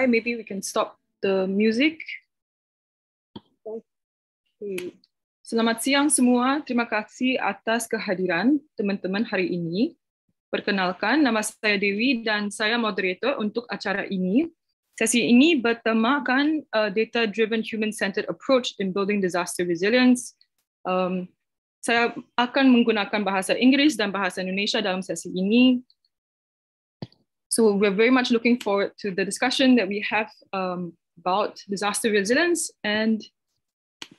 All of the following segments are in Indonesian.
reply, maybe we can stop the music. Okay. Selamat siang semua. Terima kasih atas kehadiran teman-teman hari ini. Perkenalkan, nama saya Dewi dan saya moderator untuk acara ini. Sesi ini bertemakan uh, data-driven human-centered approach in building disaster resilience. Um, saya akan menggunakan bahasa Inggris dan bahasa Indonesia dalam sesi ini. So we're very much looking forward to the discussion that we have um, about disaster resilience. And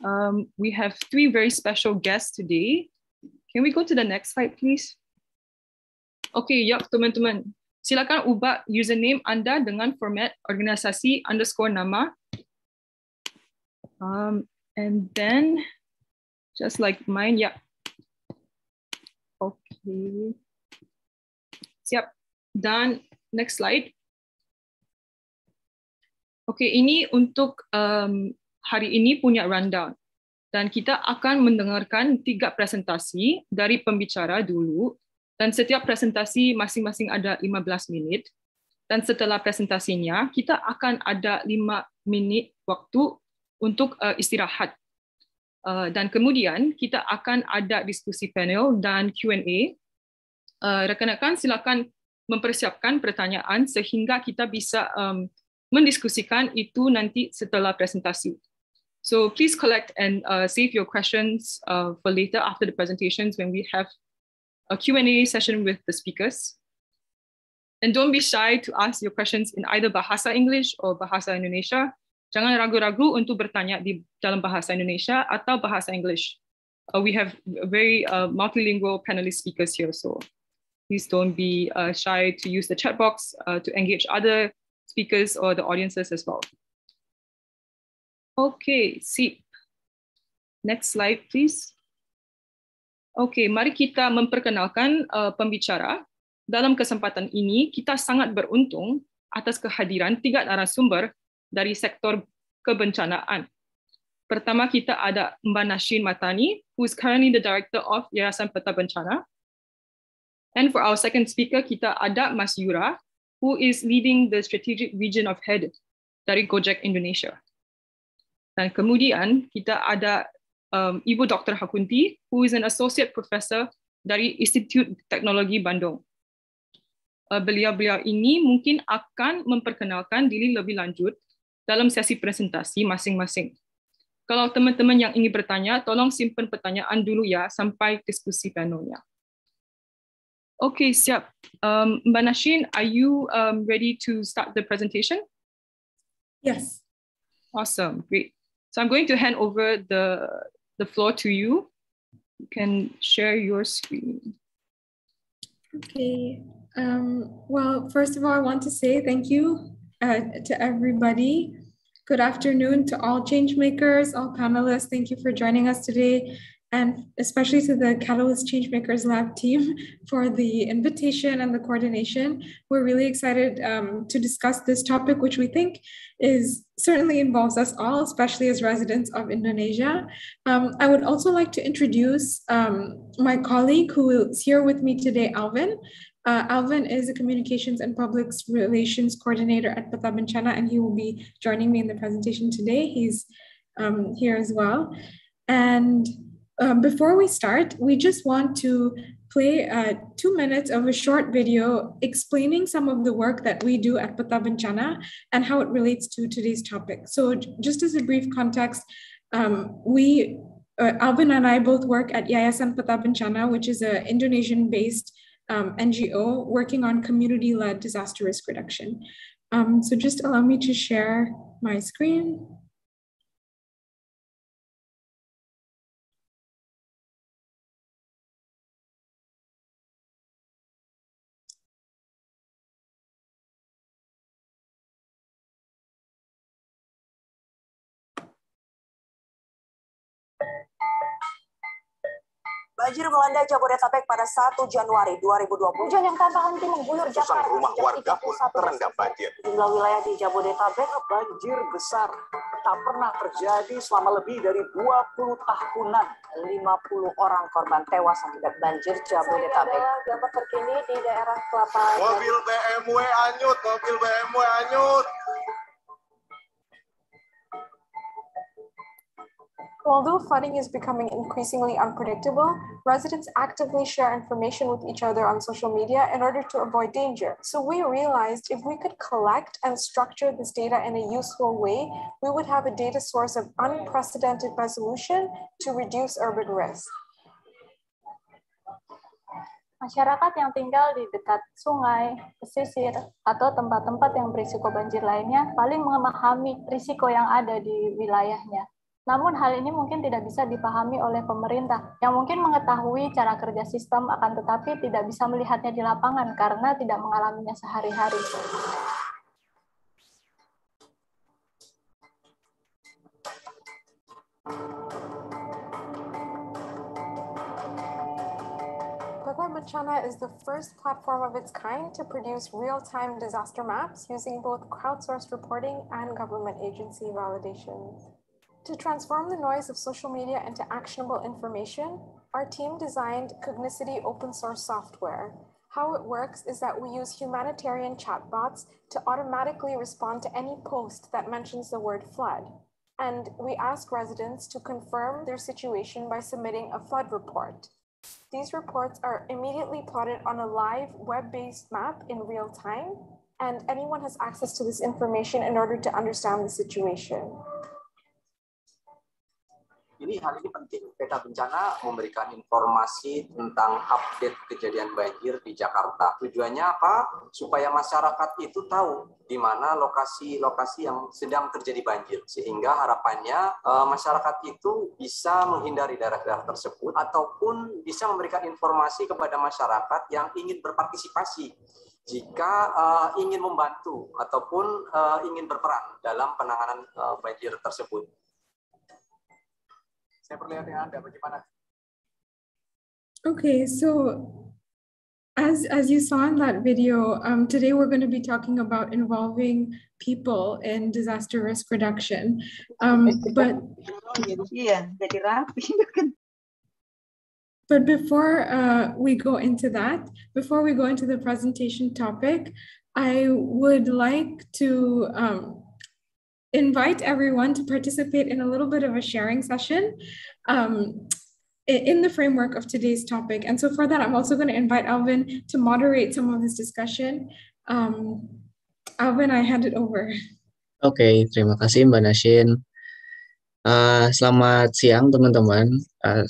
um, we have three very special guests today. Can we go to the next slide, please? Okay, yup, teman-teman. Silakan ubah username Anda dengan format organisasi underscore nama. Um, and then, just like mine, yeah. Okay. Yep. done. Next slide. Oke, ini untuk um, hari ini punya rundown. Dan kita akan mendengarkan tiga presentasi dari pembicara dulu. Dan setiap presentasi masing-masing ada 15 menit. Dan setelah presentasinya, kita akan ada 5 menit waktu untuk uh, istirahat. Uh, dan kemudian kita akan ada diskusi panel dan Q&A. Uh, eh, Rekan-rekan silakan mempersiapkan pertanyaan sehingga kita bisa um, mendiskusikan itu nanti setelah presentasi. So please collect and uh, save your questions uh, for later after the presentations when we have a Q&A session with the speakers. And don't be shy to ask your questions in either Bahasa English or Bahasa Indonesia. Jangan ragu-ragu untuk bertanya di dalam Bahasa Indonesia atau Bahasa English. Uh, we have very uh, multilingual panelist speakers here, so Please don't be uh, shy to use the chat box uh, to engage other speakers or the audiences as well. Okay, see. Next slide, please. Oke, okay, mari kita memperkenalkan uh, pembicara. Dalam kesempatan ini, kita sangat beruntung atas kehadiran tiga narasumber dari sektor kebencanaan. Pertama kita ada Mbak Nashin Matani, who is currently the director of Yayasan Peta Bencana. And for our second speaker, kita ada Mas Yura, who is leading the strategic region of head dari Gojek Indonesia. Dan kemudian kita ada um, Ibu Dr. Hakunti, who is an associate professor dari Institut Teknologi Bandung. Uh, beliau beliau-beliau ini mungkin akan memperkenalkan diri lebih lanjut dalam sesi presentasi masing-masing. Kalau teman-teman yang ingin bertanya, tolong simpan pertanyaan dulu ya sampai diskusi panelnya. Okay, Siap. Um, Manashin, are you um, ready to start the presentation? Yes. Awesome, great. So I'm going to hand over the, the floor to you. You can share your screen. Okay. Um, well, first of all, I want to say thank you uh, to everybody. Good afternoon to all changemakers, all panelists. Thank you for joining us today and especially to the Catalyst Changemakers Lab team for the invitation and the coordination. We're really excited um, to discuss this topic, which we think is certainly involves us all, especially as residents of Indonesia. Um, I would also like to introduce um, my colleague who is here with me today, Alvin. Uh, Alvin is a communications and public relations coordinator at Pata Bencana, and he will be joining me in the presentation today. He's um, here as well. And um, before we start, we just want to play uh, two minutes of a short video explaining some of the work that we do at Pata and how it relates to today's topic. So just as a brief context, um, we, uh, Alvin and I both work at Yayasan Pata which is an Indonesian-based um, NGO working on community-led disaster risk reduction. Um, so just allow me to share my screen. banjir melanda Jabodetabek pada 1 Januari 2020. Hujan yang tanpa henti mengguyur Jakarta. rumah warga pun terendam banjir. Jumlah wilayah di Jabodetabek banjir besar tak pernah terjadi selama lebih dari 20 tahunan. 50 orang korban tewas akibat banjir Jabodetabek. dapat terkini di daerah Kelapa. Mobil BMW anyut, mobil BMW anyut. Although flooding is becoming increasingly unpredictable, residents actively share information with each other on social media in order to avoid danger. So we realized if we could collect and structure this data in a useful way, we would have a data source of unprecedented resolution to reduce urban risk. Masyarakat yang tinggal di dekat sungai, pesisir, atau tempat-tempat yang berisiko banjir lainnya paling memahami risiko yang ada di wilayahnya. Namun hal ini mungkin tidak bisa dipahami oleh pemerintah yang mungkin mengetahui cara kerja sistem akan tetapi tidak bisa melihatnya di lapangan karena tidak mengalaminya sehari-hari. Benchana is the first platform of its kind to produce real-time disaster maps using both crowdsourced reporting and government agency validations. To transform the noise of social media into actionable information, our team designed Cognicity open source software. How it works is that we use humanitarian chatbots to automatically respond to any post that mentions the word flood. And we ask residents to confirm their situation by submitting a flood report. These reports are immediately plotted on a live web based map in real time, and anyone has access to this information in order to understand the situation. Ini hal ini penting. Peta bencana memberikan informasi tentang update kejadian banjir di Jakarta. Tujuannya apa? Supaya masyarakat itu tahu di mana lokasi-lokasi yang sedang terjadi banjir. Sehingga harapannya e, masyarakat itu bisa menghindari daerah-daerah tersebut ataupun bisa memberikan informasi kepada masyarakat yang ingin berpartisipasi jika uh, ingin membantu ataupun uh, ingin berperan dalam penanganan uh, banjir tersebut. Saya Anda bagaimana. Okay, so as, as you saw in that video, um, today we're going to be talking about involving people in disaster risk reduction. Um, but but before uh, we go into that, before we go into the presentation topic, I would like to um, invite everyone to participate in a little bit of a sharing session um, in the framework of today's topic. And so for that, I'm also going to invite Alvin to moderate some of this discussion. Um, Alvin, I hand it over. Oke, okay, terima kasih Mbak Nashin. Uh, selamat siang teman-teman. Uh,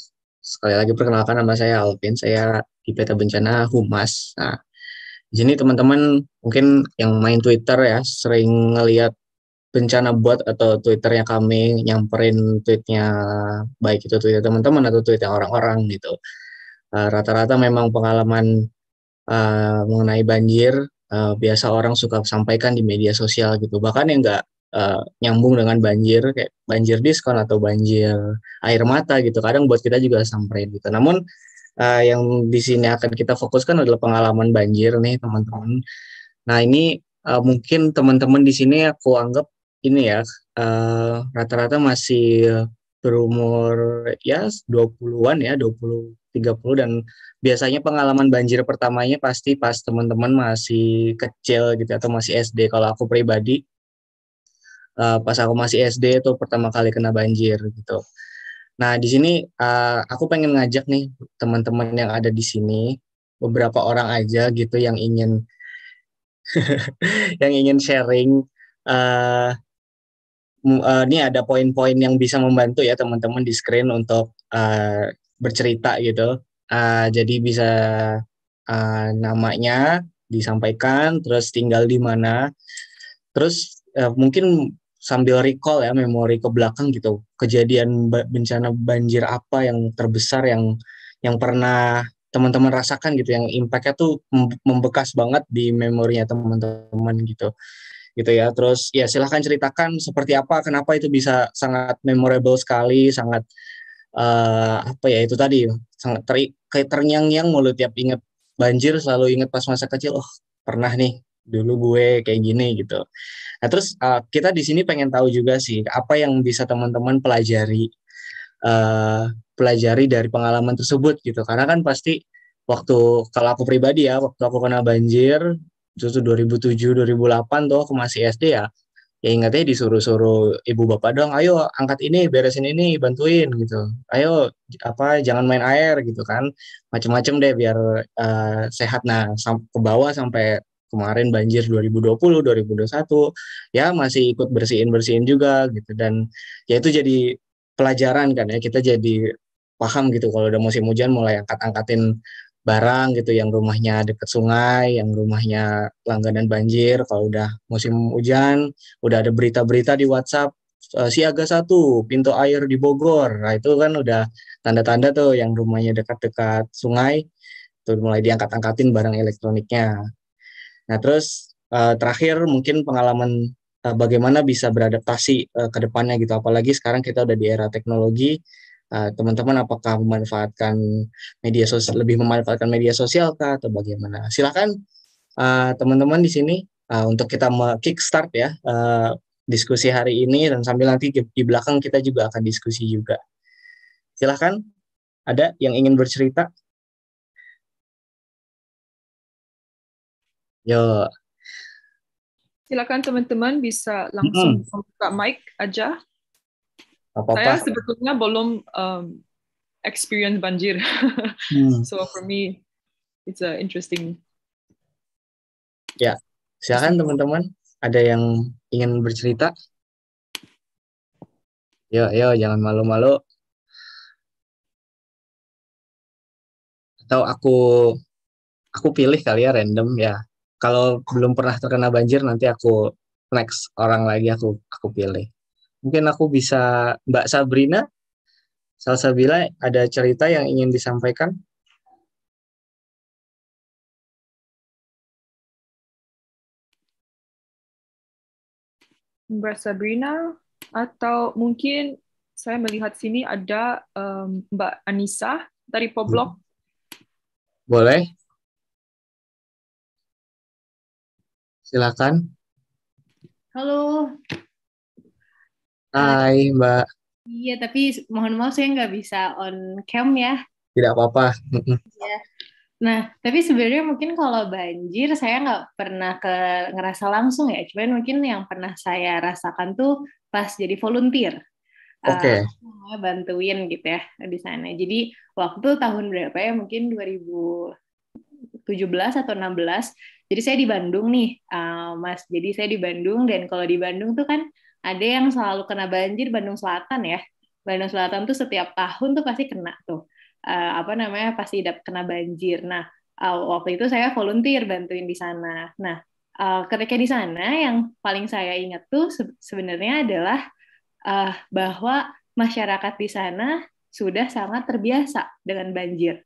sekali lagi perkenalkan nama saya Alvin. Saya di Peta Bencana Humas. Nah, di sini teman-teman mungkin yang main Twitter ya sering ngelihat bencana buat atau twitternya kami nyamperin tweetnya baik itu Twitter teman-teman atau tweet orang-orang gitu eh, rata-rata uh, memang pengalaman uh, mengenai banjir uh, biasa orang suka sampaikan di media sosial gitu bahkan yang nggak uh, nyambung dengan banjir kayak banjir diskon atau banjir air mata gitu kadang buat kita juga samperin gitu namun uh, yang di sini akan kita fokuskan adalah pengalaman banjir nih teman-teman nah ini uh, mungkin teman-teman di sini aku anggap ini ya rata eh, rata-rata masih berumur ya 20-an ya, 20 30 dan biasanya pengalaman banjir pertamanya pasti pas teman-teman masih kecil gitu atau masih SD. Kalau aku pribadi uh, pas aku masih SD itu pertama kali kena banjir gitu. Nah, di sini uh, aku pengen ngajak nih teman-teman yang ada di sini beberapa orang aja gitu yang ingin yang ingin sharing uh, uh, ini ada poin-poin yang bisa membantu ya teman-teman di screen untuk uh, bercerita gitu. Uh, jadi bisa uh, namanya disampaikan, terus tinggal di mana, terus uh, mungkin sambil recall ya memori ke belakang gitu kejadian bencana banjir apa yang terbesar yang yang pernah teman-teman rasakan gitu yang impactnya tuh membekas banget di memorinya teman-teman gitu gitu ya. Terus ya silahkan ceritakan seperti apa, kenapa itu bisa sangat memorable sekali, sangat uh, apa ya itu tadi, sangat ter kayak ternyang-nyang mulut tiap inget banjir selalu inget pas masa kecil, oh pernah nih dulu gue kayak gini gitu. Nah terus uh, kita di sini pengen tahu juga sih apa yang bisa teman-teman pelajari uh, pelajari dari pengalaman tersebut gitu. Karena kan pasti waktu kalau aku pribadi ya waktu aku kena banjir justru 2007 2008 tuh aku masih SD ya ya ingatnya disuruh-suruh ibu bapak dong ayo angkat ini beresin ini bantuin gitu ayo apa jangan main air gitu kan macam-macam deh biar uh, sehat nah ke bawah sampai kemarin banjir 2020 2021 ya masih ikut bersihin bersihin juga gitu dan ya itu jadi pelajaran kan ya kita jadi paham gitu kalau udah musim hujan mulai angkat-angkatin barang gitu yang rumahnya dekat sungai, yang rumahnya langganan banjir. Kalau udah musim hujan, udah ada berita-berita di WhatsApp eh, siaga satu pintu air di Bogor. Nah itu kan udah tanda-tanda tuh yang rumahnya dekat-dekat sungai tuh mulai diangkat-angkatin barang elektroniknya. Nah terus eh, terakhir mungkin pengalaman eh, bagaimana bisa beradaptasi ke depannya gitu. Apalagi sekarang kita udah di era teknologi Ah, teman-teman uh, apakah memanfaatkan media sosial lebih memanfaatkan media sosial kah atau bagaimana silakan teman ah, teman-teman di sini uh, untuk kita start ya uh, diskusi hari ini dan sambil nanti di, di belakang kita juga akan diskusi juga silakan ada yang ingin bercerita yo silakan teman-teman bisa langsung mm -hmm. buka mic aja apa apa saya sebetulnya belum um, experience banjir hmm. so for me it's a interesting ya silakan teman-teman ada yang ingin bercerita yo yo jangan malu-malu atau aku aku pilih kali ya random ya kalau belum pernah terkena banjir nanti aku next orang lagi aku aku pilih Mungkin aku bisa Mbak Sabrina Salsabila ada cerita yang ingin disampaikan? Mbak Sabrina atau mungkin saya melihat sini ada um, Mbak Anissa dari Poblok. Boleh. Silakan. Halo, Hai Mbak. Iya, tapi mohon maaf saya nggak bisa on cam ya. Tidak apa-apa. Iya. Nah, tapi sebenarnya mungkin kalau banjir saya nggak pernah ke ngerasa langsung ya. Cuman mungkin yang pernah saya rasakan tuh pas jadi volunteer. Eh, Oke. Okay. Uh, bantuin gitu ya di sana. Jadi waktu tahun berapa ya? Mungkin 2017 atau 16. Jadi saya di Bandung nih, uh, Mas. Jadi saya di Bandung dan kalau di Bandung tuh kan ada yang selalu kena banjir Bandung Selatan ya. Bandung Selatan tuh setiap tahun tuh pasti kena tuh. Uh, apa namanya pasti kena banjir. Nah, uh, waktu itu saya volunteer bantuin di sana. Nah, uh, ketika di sana yang paling saya ingat tuh se sebenarnya adalah uh, bahwa masyarakat di sana sudah sangat terbiasa dengan banjir.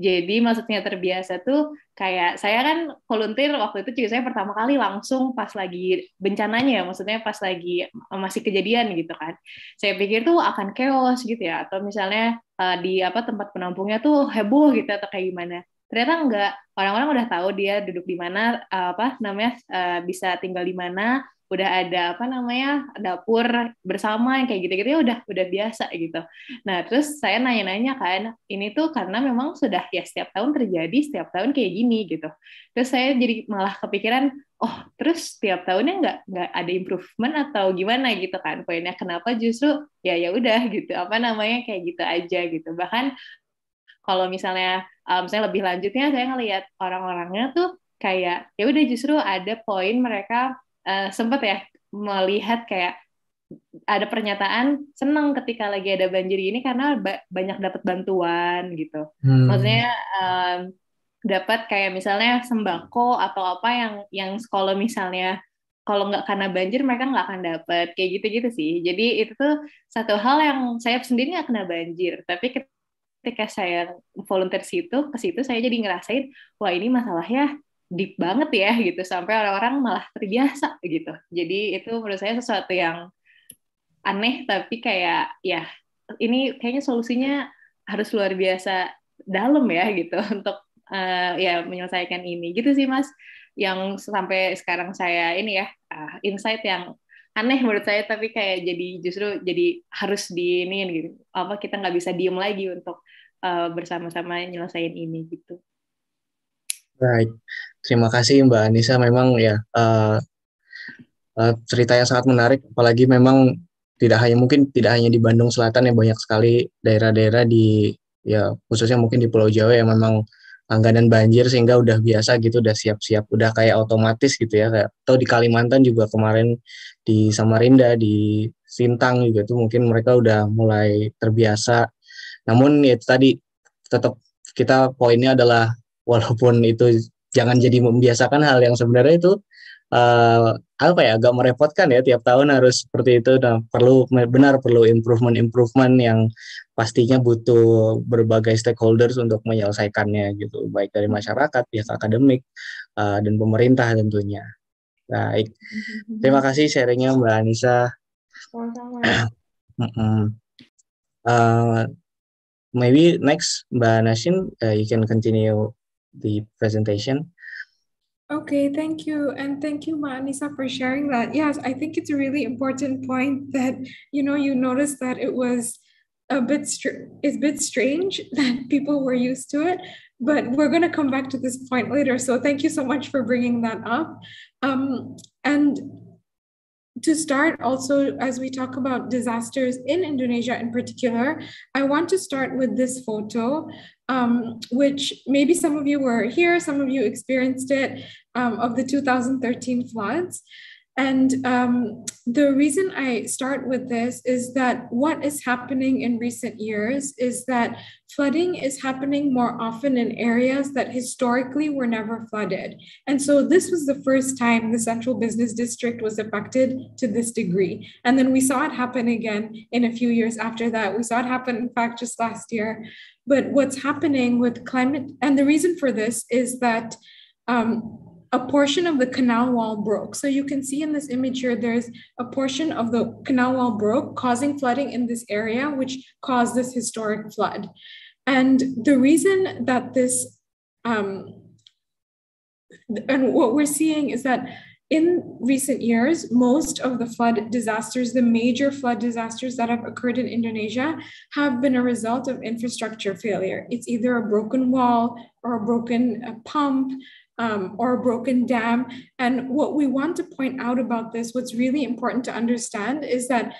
Jadi maksudnya terbiasa tuh kayak saya kan volunteer waktu itu juga saya pertama kali langsung pas lagi bencananya ya, maksudnya pas lagi eh, masih kejadian gitu kan. Saya pikir tuh akan chaos gitu ya atau misalnya eh, di apa tempat penampungnya tuh heboh gitu atau kayak gimana. Ternyata enggak. Orang-orang udah tahu dia duduk di mana eh, apa namanya bisa tinggal di mana, udah ada apa namanya dapur bersama yang kayak gitu-gitu ya udah udah biasa gitu. Nah terus saya nanya-nanya kan ini tuh karena memang sudah ya setiap tahun terjadi setiap tahun kayak gini gitu. Terus saya jadi malah kepikiran oh terus setiap tahunnya nggak nggak ada improvement atau gimana gitu kan poinnya kenapa justru ya ya udah gitu apa namanya kayak gitu aja gitu bahkan kalau misalnya um, eh, saya lebih lanjutnya saya ngelihat orang-orangnya tuh kayak ya udah justru ada poin mereka uh, eh, sempat ya melihat kayak ada pernyataan senang ketika lagi ada banjir ini karena ba banyak dapat bantuan gitu. Hmm. Maksudnya um, dapat kayak misalnya sembako atau apa yang yang sekolah misalnya kalau nggak karena banjir mereka nggak akan dapat kayak gitu-gitu sih. Jadi itu tuh satu hal yang saya sendiri nggak kena banjir, tapi ketika saya volunteer situ ke situ saya jadi ngerasain wah ini masalah ya deep banget ya gitu sampai orang-orang malah terbiasa gitu. Jadi itu menurut saya sesuatu yang aneh tapi kayak ya ini kayaknya solusinya harus luar biasa dalam ya gitu untuk uh, ya menyelesaikan ini gitu sih Mas yang sampai sekarang saya ini ya uh, insight yang aneh menurut saya tapi kayak jadi justru jadi harus di ini gitu apa kita nggak bisa diem lagi untuk uh, bersama-sama nyelesain ini gitu. Baik, terima kasih Mbak Anissa. Memang ya uh, uh, cerita yang sangat menarik, apalagi memang tidak hanya mungkin tidak hanya di Bandung Selatan ya banyak sekali daerah-daerah di ya khususnya mungkin di Pulau Jawa yang memang langganan banjir sehingga udah biasa gitu, udah siap-siap, udah kayak otomatis gitu ya. Kayak, atau di Kalimantan juga kemarin di Samarinda, di Sintang juga tuh mungkin mereka udah mulai terbiasa. Namun ya tadi tetap kita poinnya adalah walaupun itu jangan jadi membiasakan hal yang sebenarnya itu uh, apa ya agak merepotkan ya tiap tahun harus seperti itu nah perlu benar perlu improvement improvement yang pastinya butuh berbagai stakeholders untuk menyelesaikannya gitu baik dari masyarakat pihak akademik uh, dan pemerintah tentunya baik terima mm-hmm. kasih sharingnya mbak Anissa uh, maybe next mbak Nasin uh, you can continue the presentation. Okay, thank you. And thank you, Manisa, for sharing that. Yes, I think it's a really important point that, you know, you noticed that it was a bit, str- it's a bit strange that people were used to it, but we're going to come back to this point later. So thank you so much for bringing that up. Um, and to start also as we talk about disasters in indonesia in particular i want to start with this photo um, which maybe some of you were here, some of you experienced it, um, of the 2013 floods. And um, the reason I start with this is that what is happening in recent years is that flooding is happening more often in areas that historically were never flooded. And so this was the first time the central business district was affected to this degree. And then we saw it happen again in a few years after that. We saw it happen, in fact, just last year. But what's happening with climate, and the reason for this is that um, a portion of the canal wall broke. So you can see in this image here, there's a portion of the canal wall broke causing flooding in this area, which caused this historic flood. And the reason that this, um, and what we're seeing is that in recent years, most of the flood disasters, the major flood disasters that have occurred in Indonesia, have been a result of infrastructure failure. It's either a broken wall or a broken uh, pump um, or a broken dam. And what we want to point out about this, what's really important to understand is that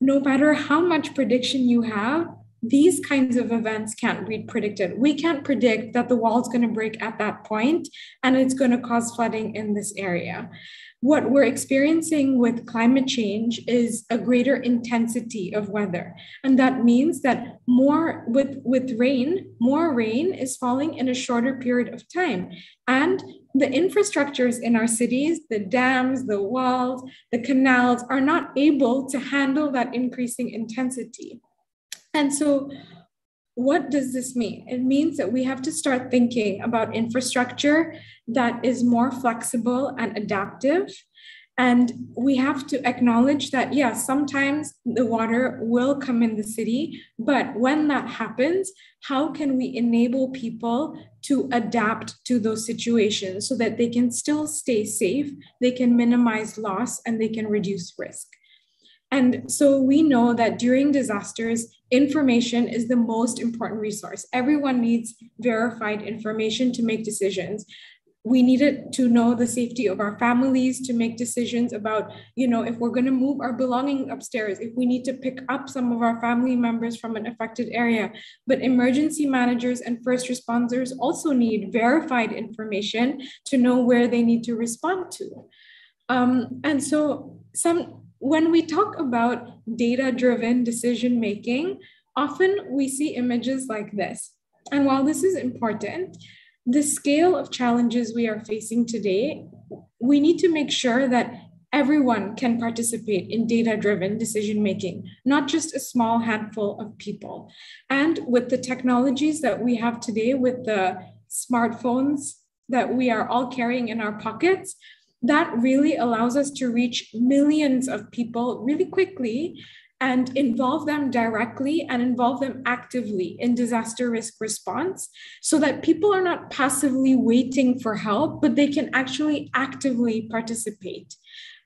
no matter how much prediction you have, these kinds of events can't be predicted. We can't predict that the wall is going to break at that point and it's going to cause flooding in this area. What we're experiencing with climate change is a greater intensity of weather. And that means that more with, with rain, more rain is falling in a shorter period of time. And the infrastructures in our cities, the dams, the walls, the canals, are not able to handle that increasing intensity. And so, what does this mean? It means that we have to start thinking about infrastructure that is more flexible and adaptive. And we have to acknowledge that, yes, yeah, sometimes the water will come in the city, but when that happens, how can we enable people to adapt to those situations so that they can still stay safe, they can minimize loss, and they can reduce risk? And so we know that during disasters, information is the most important resource. Everyone needs verified information to make decisions. We needed to know the safety of our families to make decisions about, you know, if we're going to move our belonging upstairs, if we need to pick up some of our family members from an affected area. But emergency managers and first responders also need verified information to know where they need to respond to. Um, and so some when we talk about data driven decision making, often we see images like this. And while this is important, the scale of challenges we are facing today, we need to make sure that everyone can participate in data driven decision making, not just a small handful of people. And with the technologies that we have today, with the smartphones that we are all carrying in our pockets, that really allows us to reach millions of people really quickly and involve them directly and involve them actively in disaster risk response so that people are not passively waiting for help, but they can actually actively participate.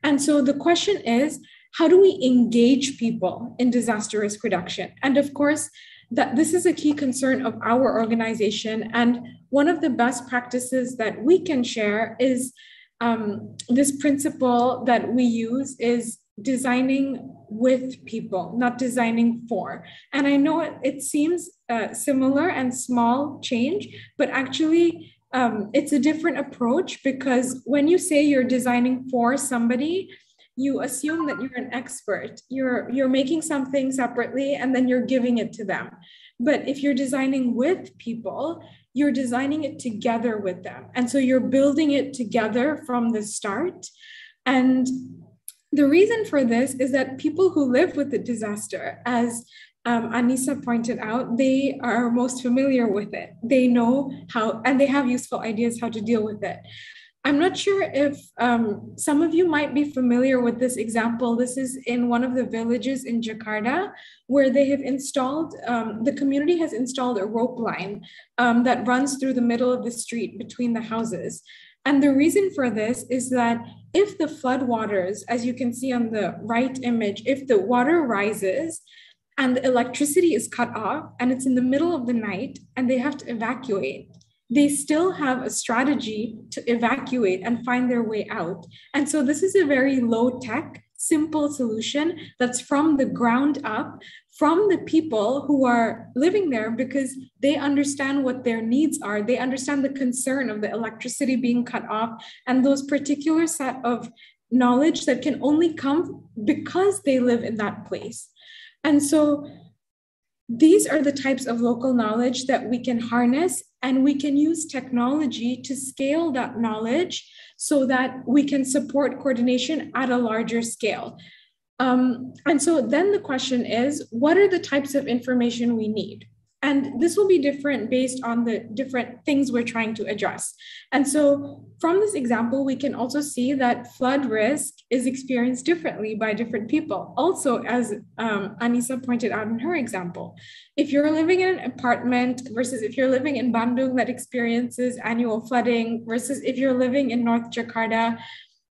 And so the question is how do we engage people in disaster risk reduction? And of course, that this is a key concern of our organization. And one of the best practices that we can share is um, this principle that we use is designing with people, not designing for. And I know it, it seems uh, similar and small change, but actually, um, it's a different approach because when you say you're designing for somebody, you assume that you're an expert. You're you're making something separately and then you're giving it to them. But if you're designing with people, you're designing it together with them. And so you're building it together from the start. And the reason for this is that people who live with the disaster, as um, Anissa pointed out, they are most familiar with it. They know how, and they have useful ideas how to deal with it. I'm not sure if um, some of you might be familiar with this example. This is in one of the villages in Jakarta where they have installed, um, the community has installed a rope line um, that runs through the middle of the street between the houses. And the reason for this is that if the floodwaters, as you can see on the right image, if the water rises, and the electricity is cut off and it's in the middle of the night and they have to evacuate they still have a strategy to evacuate and find their way out. And so this is a very low tech, simple solution that's from the ground up, from the people who are living there because they understand what their needs are. They understand the concern of the electricity being cut off and those particular set of knowledge that can only come because they live in that place. And so these are the types of local knowledge that we can harness and we can use technology to scale that knowledge so that we can support coordination at a larger scale. Um, and so then the question is, what are the types of information we need? And this will be different based on the different things we're trying to address. And so, from this example, we can also see that flood risk is experienced differently by different people. Also, as um, Anissa pointed out in her example, if you're living in an apartment versus if you're living in Bandung that experiences annual flooding versus if you're living in North Jakarta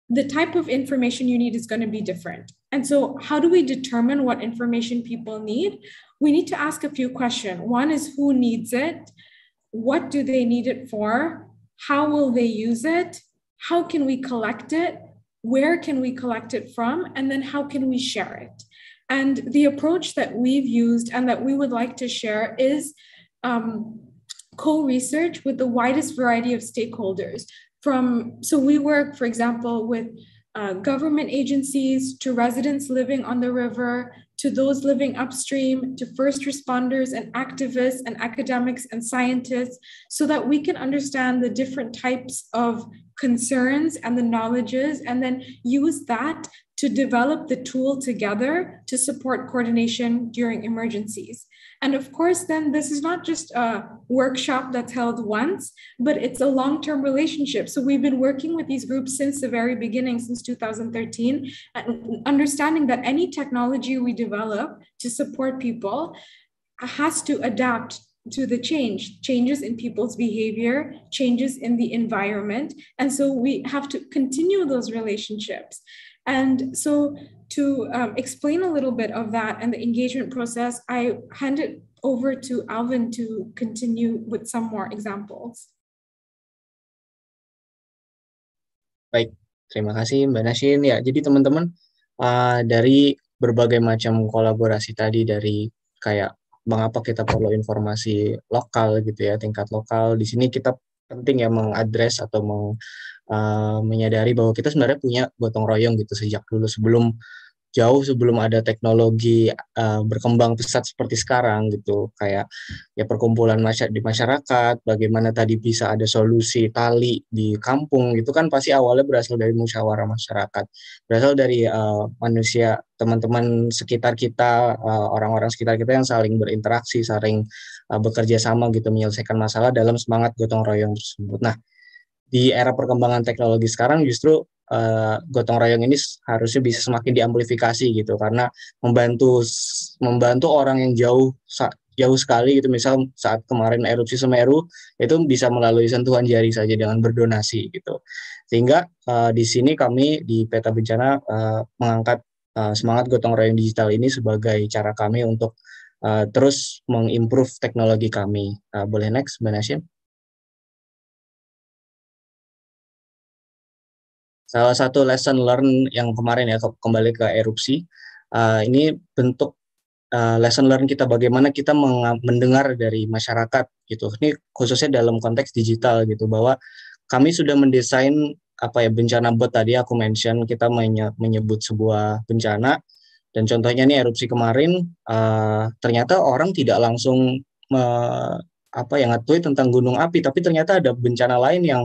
the type of information you need is going to be different. And so, how do we determine what information people need? We need to ask a few questions. One is who needs it? What do they need it for? How will they use it? How can we collect it? Where can we collect it from? And then, how can we share it? And the approach that we've used and that we would like to share is um, co research with the widest variety of stakeholders from, so we work, for example, with uh, government agencies to residents living on the river, to those living upstream, to first responders and activists and academics and scientists, so that we can understand the different types of concerns and the knowledges, and then use that to develop the tool together to support coordination during emergencies. And of course, then this is not just a workshop that's held once, but it's a long term relationship. So we've been working with these groups since the very beginning, since 2013, and understanding that any technology we develop to support people has to adapt to the change, changes in people's behavior, changes in the environment. And so we have to continue those relationships. And so to um, explain a little bit of that and the engagement process, I hand it over to Alvin to continue with some more examples. Baik, terima kasih Mbak Nashin. Ya, jadi teman-teman uh, dari berbagai macam kolaborasi tadi dari kayak mengapa kita perlu informasi lokal gitu ya, tingkat lokal. Di sini kita penting ya mengadres atau meng Eh, menyadari bahwa kita sebenarnya punya gotong royong gitu sejak dulu sebelum jauh sebelum ada teknologi uh, berkembang pesat seperti sekarang gitu kayak ya perkumpulan masyarakat di masyarakat bagaimana tadi bisa ada solusi tali di kampung gitu kan pasti awalnya berasal dari musyawarah masyarakat berasal dari uh, manusia teman-teman sekitar kita orang orang-orang sekitar kita yang saling berinteraksi saling uh, bekerja sama gitu menyelesaikan masalah dalam semangat gotong royong tersebut nah di era perkembangan teknologi sekarang justru uh, gotong royong ini harusnya bisa semakin diamplifikasi gitu karena membantu membantu orang yang jauh jauh sekali gitu misal saat kemarin erupsi Semeru itu bisa melalui sentuhan jari saja dengan berdonasi gitu sehingga uh, di sini kami di peta bencana uh, mengangkat uh, semangat gotong royong digital ini sebagai cara kami untuk uh, terus mengimprove teknologi kami uh, boleh next Mbak Nasim salah satu lesson learn yang kemarin ya kembali ke erupsi uh, ini bentuk uh, lesson learn kita bagaimana kita mendengar dari masyarakat gitu ini khususnya dalam konteks digital gitu bahwa kami sudah mendesain apa ya bencana bot tadi aku mention kita menyebut sebuah bencana dan contohnya ini erupsi kemarin uh, ternyata orang tidak langsung me, apa yang ngatui tentang gunung api tapi ternyata ada bencana lain yang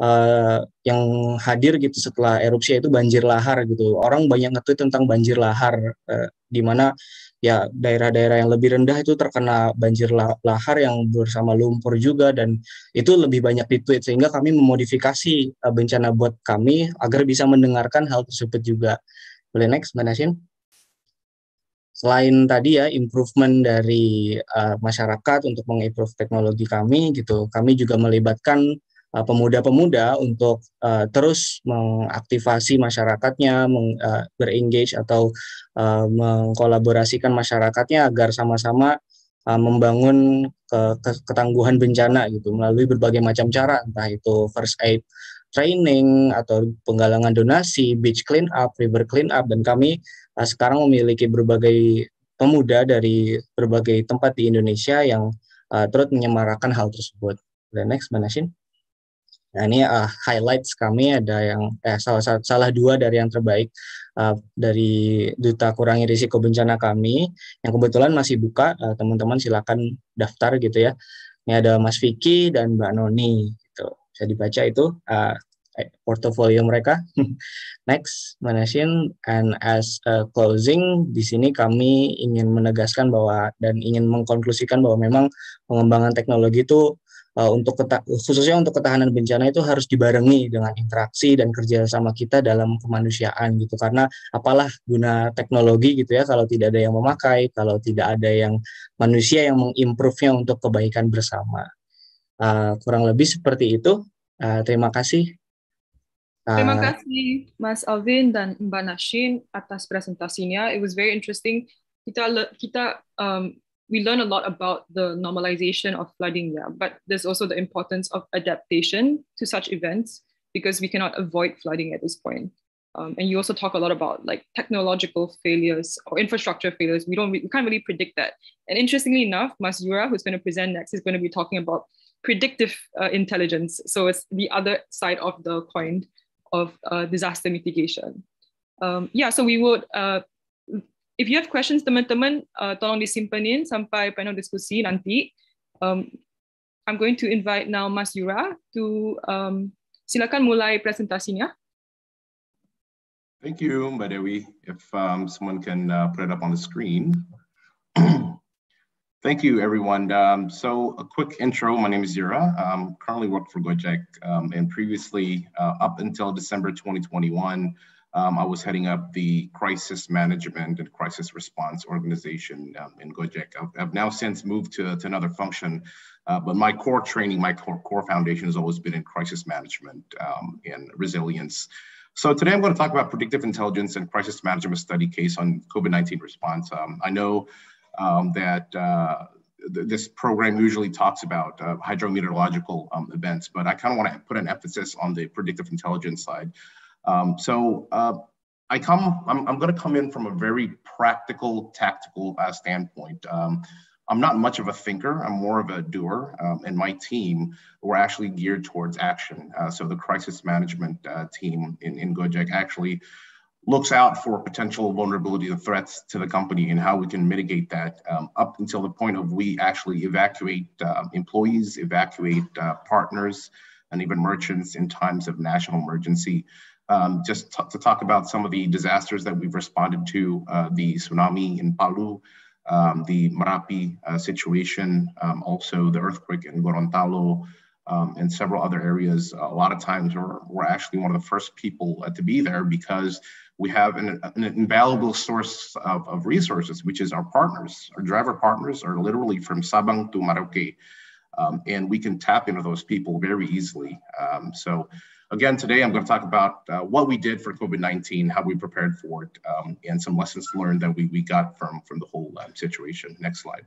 uh, yang hadir gitu setelah erupsi itu banjir lahar gitu. Orang banyak ngetweet tentang banjir lahar uh, di mana ya daerah-daerah yang lebih rendah itu terkena banjir lahar yang bersama lumpur juga dan itu lebih banyak di sehingga kami memodifikasi uh, bencana buat kami agar bisa mendengarkan hal tersebut juga. Boleh next, Mbak Nasin? Selain tadi ya improvement dari uh, masyarakat untuk mengimprove teknologi kami gitu, kami juga melibatkan Eh, pemuda-pemuda untuk uh, terus mengaktivasi masyarakatnya, meng, uh, berengage atau uh, mengkolaborasikan masyarakatnya agar sama-sama uh, membangun ke, ke, ketangguhan bencana gitu melalui berbagai macam cara, entah itu first aid training atau penggalangan donasi, beach clean up, river clean up, dan kami uh, sekarang memiliki berbagai pemuda dari berbagai tempat di Indonesia yang uh, turut menyemarakan hal tersebut. The next, Manashin. Nah, ini uh, highlights kami ada yang eh, salah salah dua dari yang terbaik uh, dari duta kurangi risiko bencana kami yang kebetulan masih buka eh, teman-teman uh, silakan daftar gitu ya. Ini ada Mas Vicky dan Mbak Noni gitu. Bisa dibaca itu uh, portofolio mereka. Next, Manasin and as a closing di sini kami ingin menegaskan bahwa dan ingin mengkonklusikan bahwa memang pengembangan teknologi itu Eh, untuk khususnya untuk ketahanan bencana itu harus dibarengi dengan interaksi dan kerjasama kita dalam kemanusiaan gitu karena apalah guna teknologi gitu ya kalau tidak ada yang memakai kalau tidak ada yang manusia yang mengimprove-nya untuk kebaikan bersama uh, kurang lebih seperti itu uh, terima kasih uh, Terima kasih Mas Alvin dan Mbak Nashin atas presentasinya. It was very interesting. Kita kita um, we learn a lot about the normalization of flooding, yeah, but there's also the importance of adaptation to such events because we cannot avoid flooding at this point. Um, and you also talk a lot about like technological failures or infrastructure failures. We don't, we can't really predict that. And interestingly enough, Masura, who's going to present next, is going to be talking about predictive uh, intelligence. So it's the other side of the coin of uh, disaster mitigation. Um, yeah, so we would uh, if you have questions teman-teman uh, tolong disimpanin sampai panel diskusi nanti. Um, I'm going to invite now Mas Yura to um, silakan mulai presentasinya. Thank you, Mbak Dewi. If um, someone can uh, put it up on the screen. Thank you, everyone. Um, so a quick intro. My name is Yura. I um, currently work for Gojek um, and previously uh, up until December 2021, um, I was heading up the crisis management and crisis response organization um, in Gojek. I've, I've, now since moved to, to another function, uh, but my core training, my core, core foundation has always been in crisis management um, and resilience. So today I'm going to talk about predictive intelligence and crisis management study case on COVID-19 response. Um, I know um, that uh, this program usually talks about uh, hydrometeorological um, events, but I kind of want to put an emphasis on the predictive intelligence side. Um, so uh, I come, I'm, I'm going to come in from a very practical, tactical uh, standpoint. Um, I'm not much of a thinker. I'm more of a doer. Um, and my team, were actually geared towards action. Uh, so the crisis management uh, team in, in Gojek actually looks out for potential vulnerabilities and threats to the company and how we can mitigate that um, up until the point of we actually evacuate uh, employees, evacuate uh, partners, and even merchants in times of national emergency um, just t- to talk about some of the disasters that we've responded to, uh, the tsunami in Palu, um, the Marapi uh, situation, um, also the earthquake in Gorontalo, um, and several other areas. A lot of times we're, we're actually one of the first people uh, to be there because we have an, an invaluable source of, of, resources, which is our partners. Our driver partners are literally from Sabang to Maroke. Um, and we can tap into those people very easily. Um, so Again, today I'm going to talk about uh, what we did for COVID-19, how we prepared for it, um, and some lessons learned that we, we got from, from the whole um, situation. Next slide.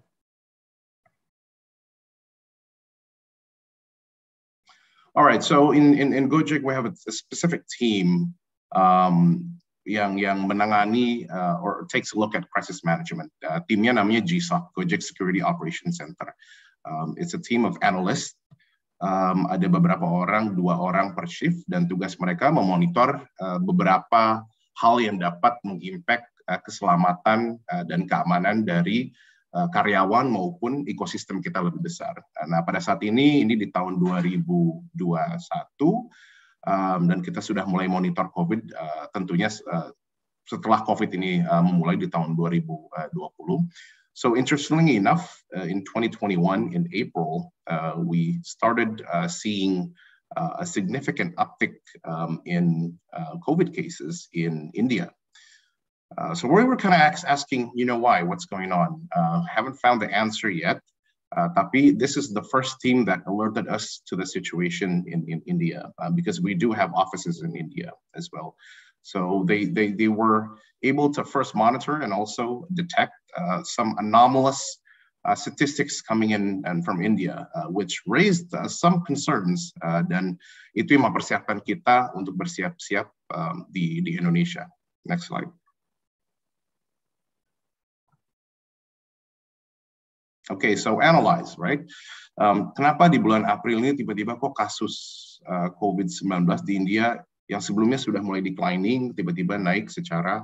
All right, so in, in, in Gojek, we have a, a specific team um, yang yang menangani uh, or takes a look at crisis management. Uh, timnya namanya GSOC, Gojek Security Operations Center. Um, it's a team of analysts um, ada beberapa orang, dua orang per shift, dan tugas mereka memonitor uh, beberapa hal yang dapat mengimpact uh, keselamatan uh, dan keamanan dari uh, karyawan maupun ekosistem kita lebih besar. Nah, pada saat ini, ini di tahun 2021, um, dan kita sudah mulai monitor COVID, uh, tentunya uh, setelah COVID ini uh, memulai di tahun 2020, So interestingly enough, uh, in 2021, in April, uh, we started uh, seeing uh, a significant uptick um, in uh, COVID cases in India. Uh, so we were kind of asking, you know, why? What's going on? haven't found the answer yet. Tapi, this is the first team that alerted us to the situation in, in India because we do have offices in India as well. So they, they, they were able to first monitor and also detect uh, some anomalous uh, statistics coming in and from India, uh, which raised uh, some concerns dan uh, itu yang mempersiapkan kita untuk bersiap-siap um, di, di Indonesia. Next slide. Okay, so analyze, right? Um, kenapa di bulan April ini tiba-tiba kok kasus uh, COVID-19 di India yang sebelumnya sudah mulai declining tiba-tiba naik secara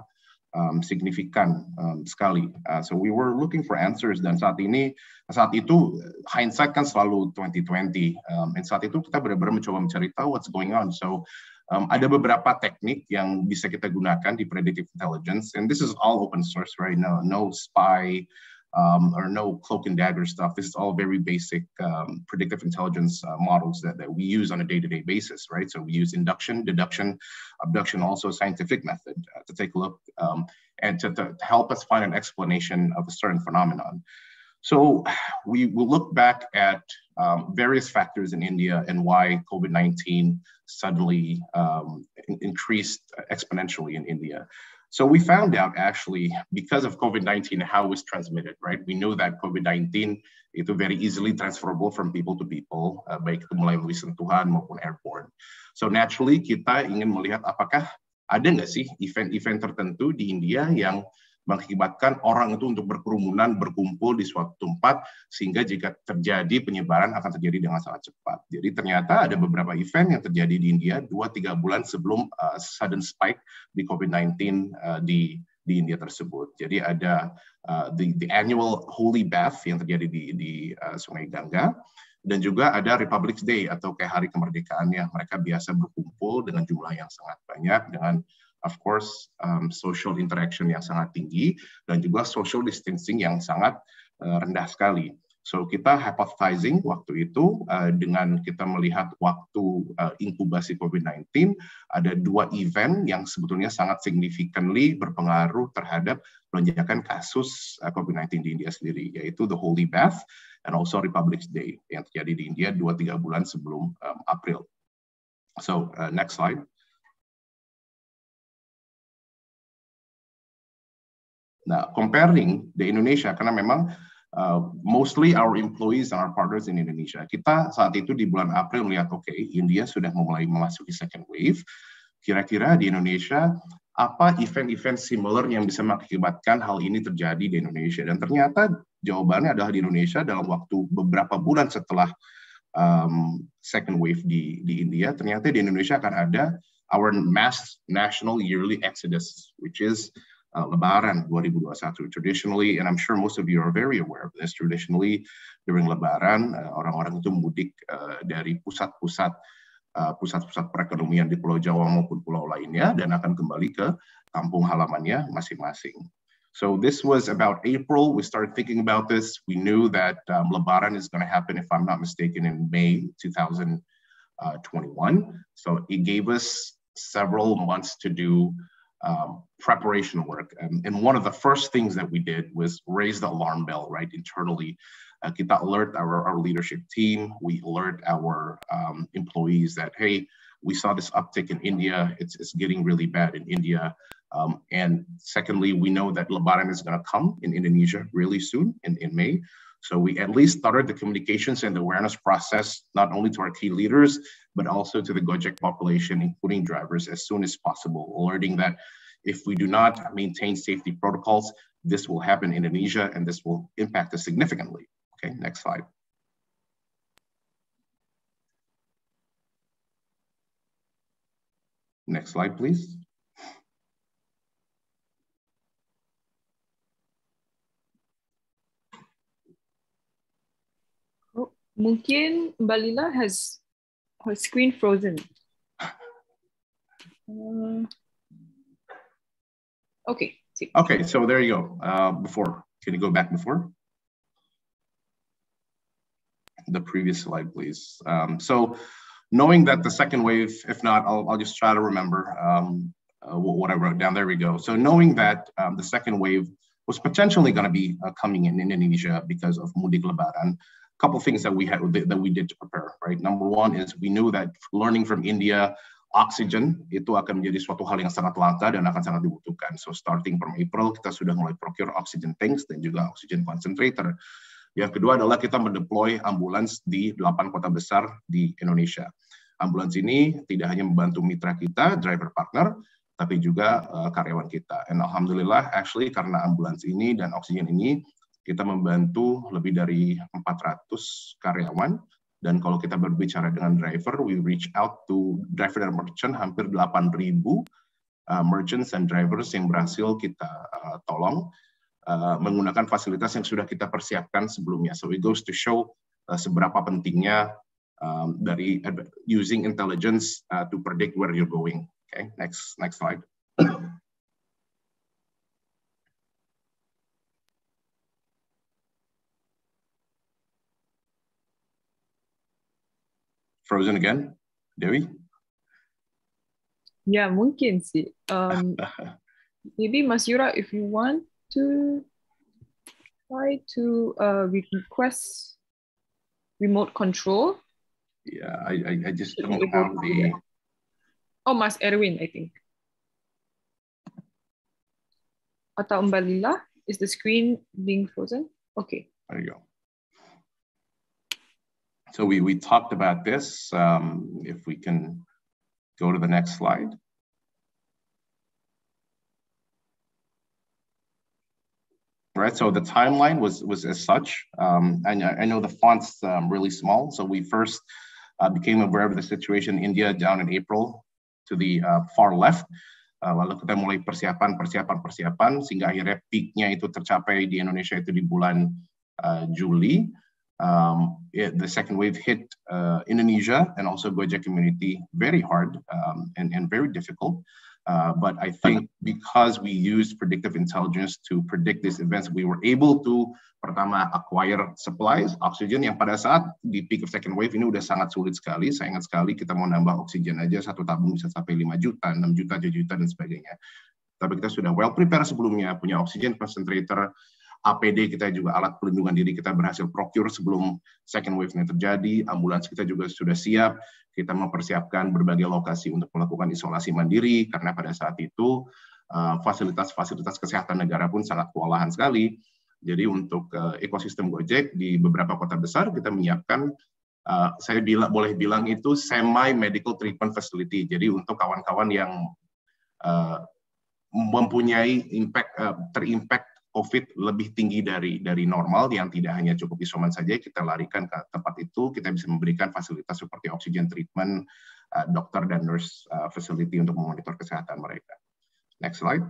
um, signifikan um, sekali. Uh, so we were looking for answers dan saat ini saat itu uh, hindsight kan selalu 2020. Um, dan saat itu kita benar-benar mencoba mencari tahu what's going on. So um, ada beberapa teknik yang bisa kita gunakan di predictive intelligence and this is all open source right now. No spy um, or no cloak and dagger stuff. This is all very basic um, predictive intelligence uh, models that, that we use on a day-to-day basis, right? So we use induction, deduction, abduction, also a scientific method uh, to take a look um, and to, to, help us find an explanation of a certain phenomenon. So we will look back at um, various factors in India and why COVID-19 suddenly um, increased uh, exponentially in India. So we found out actually because of COVID-19 how it's transmitted, right? We know that COVID-19 itu very easily transferable from people to people, uh, baik itu melalui sentuhan maupun airborne. So naturally kita ingin melihat apakah ada nggak sih event-event tertentu di India yang mengakibatkan orang itu untuk berkerumunan, berkumpul di suatu tempat, sehingga jika terjadi penyebaran akan terjadi dengan sangat cepat. Jadi ternyata ada beberapa event yang terjadi di India 2-3 bulan sebelum uh, sudden spike di COVID-19 uh, eh, di di India tersebut. Jadi ada uh, the, the annual holy bath yang terjadi di, di uh, Sungai Gangga dan juga ada Republic Day atau kayak hari kemerdekaan yang mereka biasa berkumpul dengan jumlah yang sangat banyak dengan of course um, social interaction yang sangat tinggi dan juga social distancing yang sangat uh, rendah sekali. So kita hypothesizing waktu itu uh, dengan kita melihat waktu uh, inkubasi COVID-19 ada dua event yang sebetulnya sangat significantly berpengaruh terhadap lonjakan kasus uh, COVID-19 di India sendiri yaitu the Holy Bath and also Republic Day yang terjadi di India 2-3 bulan sebelum um, April. So uh, next slide. Nah, comparing the Indonesia karena memang uh, mostly our employees and our partners in Indonesia. Kita saat itu di bulan April melihat oke, okay, India sudah mulai memasuki second wave. Kira-kira di Indonesia apa event-event similar yang bisa mengakibatkan hal ini terjadi di Indonesia. Dan ternyata jawabannya adalah di Indonesia dalam waktu beberapa bulan setelah um, second wave di, di India, ternyata di Indonesia akan ada our mass national yearly exodus, which is uh, Lebaran 2021. Traditionally, and I'm sure most of you are very aware of this, traditionally during Lebaran, uh, orang-orang itu mudik uh, dari pusat-pusat uh, pusat-pusat perekonomian di Pulau Jawa maupun pulau lainnya dan akan kembali ke kampung halamannya masing-masing. So this was about April. We started thinking about this. We knew that um, Lebaran is going to happen, if I'm not mistaken, in May 2021. So it gave us several months to do um, preparation work. Um, and one of the first things that we did was raise the alarm bell, right, internally. Uh, that alert our, our leadership team. We alert our um, employees that, hey, we saw this uptick in India. It's, it's getting really bad in India. Um, and secondly, we know that Lebaran is going to come in Indonesia really soon in, in May. So we at least started the communications and the awareness process, not only to our key leaders, but also to the Gojek population, including drivers, as soon as possible, alerting that if we do not maintain safety protocols, this will happen in Indonesia and this will impact us significantly. Okay, next slide. Next slide, please. Oh, mungkin Mbak Lila has her screen frozen. Um, Okay. See. Okay, so there you go. Uh, before, can you go back before? The previous slide, please. Um, so knowing that the second wave, if not, I'll, I'll just try to remember um, uh, what I wrote down. There we go. So knowing that um, the second wave was potentially going to be uh, coming in, in Indonesia because of mudik lebaran, a couple things that we had that we did to prepare. Right. Number one is we knew that learning from India oksigen itu akan menjadi suatu hal yang sangat langka dan akan sangat dibutuhkan. So starting from April kita sudah mulai procure oxygen tanks dan juga oxygen concentrator. Yang kedua adalah kita mendeploy ambulans di delapan kota besar di Indonesia. Ambulans ini tidak hanya membantu mitra kita, driver partner, tapi juga uh, karyawan kita. And alhamdulillah actually karena ambulans ini dan oksigen ini kita membantu lebih dari 400 karyawan dan kalau kita berbicara dengan driver, we reach out to driver dan merchant hampir 8.000 uh, merchants and drivers yang berhasil kita uh, tolong uh, menggunakan fasilitas yang sudah kita persiapkan sebelumnya. So it goes to show uh, seberapa pentingnya um, dari using intelligence uh, to predict where you're going. Okay, next next slide. frozen again, Devi? Yeah, mungkin sih. Um, maybe Mas Yura, if you want to try to uh, request remote control. Yeah, I, I, I just don't have the... Oh, Mas Erwin, I think. Atau Umbalila, is the screen being frozen? Okay. There you go. So we, we talked about this. Um, if we can go to the next slide. Right, so the timeline was, was as such. Um, and I, know the font's um, really small. So we first uh, became aware of the situation in India down in April to the uh, far left. Uh, lalu kita mulai persiapan, persiapan, persiapan, sehingga akhirnya peaknya itu tercapai di Indonesia itu di bulan uh, Juli. Um, it, the second wave hit uh, Indonesia and also Gojek community very hard um, and, and very difficult. Uh, but I think because we used predictive intelligence to predict these events, we were able to pertama acquire supplies oxygen yang pada saat di peak of second wave ini udah sangat sulit sekali. Saya ingat sekali kita mau nambah oksigen aja satu tabung bisa sampai 5 juta, 6 juta, 7 juta dan sebagainya. Tapi kita sudah well prepare sebelumnya, punya oksigen concentrator, APD kita juga alat pelindungan diri kita berhasil procure sebelum second wave ini terjadi, ambulans kita juga sudah siap, kita mempersiapkan berbagai lokasi untuk melakukan isolasi mandiri karena pada saat itu eh, fasilitas-fasilitas kesehatan negara pun sangat kewalahan sekali. Jadi untuk eh, ekosistem Gojek di beberapa kota besar kita menyiapkan eh, saya bila, boleh bilang itu semi medical treatment facility. Jadi untuk kawan-kawan yang mempunyai impact terimpact COVID lebih tinggi dari dari normal yang tidak hanya cukup isoman saja kita larikan ke tempat itu kita bisa memberikan fasilitas seperti oksigen treatment uh, dokter dan nurse eh, facility untuk memonitor kesehatan mereka. Next slide.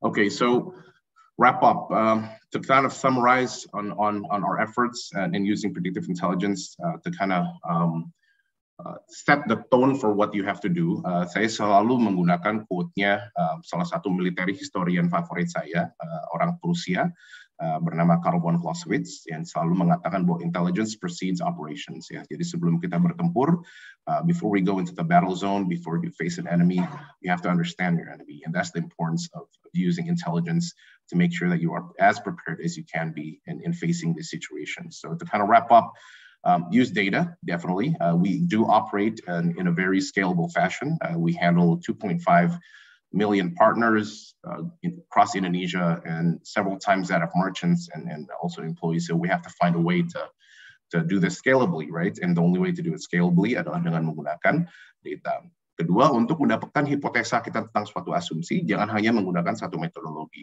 Okay, so wrap up um, to kind of summarize on on on our efforts and in using predictive intelligence uh, to kind of um, Uh, set the tone for what you have to do. Uh, saya selalu menggunakan quote-nya uh, salah satu military historian favorit saya, uh, orang Prusia, uh, bernama Karl von Clausewitz, yang selalu mengatakan bahwa intelligence precedes operations. Ya. Jadi sebelum kita bertempur, uh, before we go into the battle zone, before you face an enemy, you have to understand your enemy. And that's the importance of using intelligence to make sure that you are as prepared as you can be in, in facing this situation. So to kind of wrap up, um, use data, definitely. Uh, we do operate in, in, a very scalable fashion. Uh, we handle 2.5 million partners uh, in, across Indonesia and several times that of merchants and, and also employees. So we have to find a way to, to do this scalably, right? And the only way to do it scalably adalah dengan menggunakan data. Kedua, untuk mendapatkan hipotesa kita tentang suatu asumsi, jangan hanya menggunakan satu metodologi.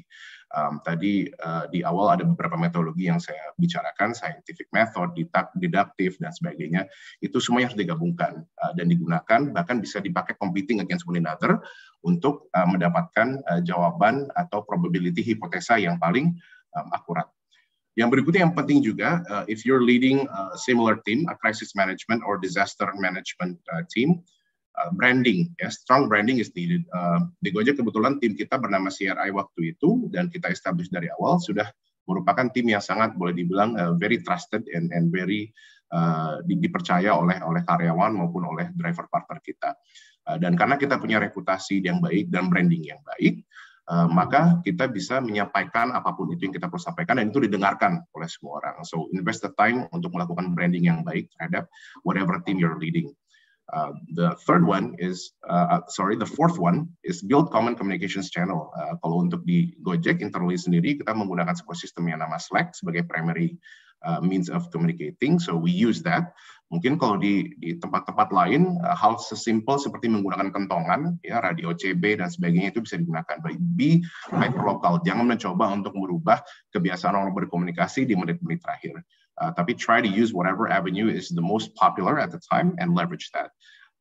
Um, tadi uh, di awal ada beberapa metodologi yang saya bicarakan, scientific method, deductive, dan sebagainya. Itu semuanya harus digabungkan uh, dan digunakan, bahkan bisa dipakai competing against one another untuk uh, mendapatkan uh, jawaban atau probability hipotesa yang paling um, akurat. Yang berikutnya yang penting juga, uh, if you're leading a similar team, a crisis management or disaster management uh, team, Uh, branding ya strong branding is needed uh, di Gojek kebetulan tim kita bernama CRI waktu itu dan kita establish dari awal sudah merupakan tim yang sangat boleh dibilang uh, very trusted and and very uh, dipercaya oleh oleh karyawan maupun oleh driver partner kita uh, dan karena kita punya reputasi yang baik dan branding yang baik Uh, maka kita bisa menyampaikan apapun itu yang kita perlu sampaikan dan itu didengarkan oleh semua orang. So invest the time untuk melakukan branding yang baik terhadap whatever team you're leading. Uh, the third one is, uh, uh, sorry, the fourth one is build common communications channel. Uh, kalau untuk di Gojek internally sendiri, kita menggunakan sebuah sistem yang nama Slack sebagai primary uh, means of communicating. So we use that. Mungkin kalau di tempat-tempat lain uh, hal sesimpel seperti menggunakan kentongan, ya radio CB dan sebagainya itu bisa digunakan. baik be hyperlocal. Jangan mencoba untuk merubah kebiasaan orang berkomunikasi di menit-menit terakhir. uh, tapi try to use whatever avenue is the most popular at the time and leverage that.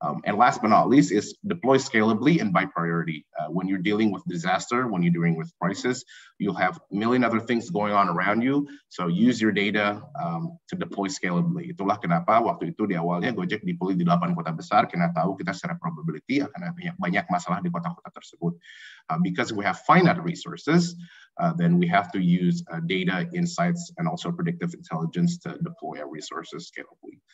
Um, and last but not least is deploy scalably and by priority. Uh, when you're dealing with disaster, when you're dealing with crisis, you'll have a million other things going on around you. So use your data um, to deploy scalably. Itulah kenapa waktu itu di awalnya Gojek deploy di 8 kota besar, karena tahu kita secara probability akan banyak, banyak masalah di kota-kota tersebut. Uh, because we have finite resources, uh, then we have to use uh, data, insights, and also predictive intelligence to deploy our resources scalably.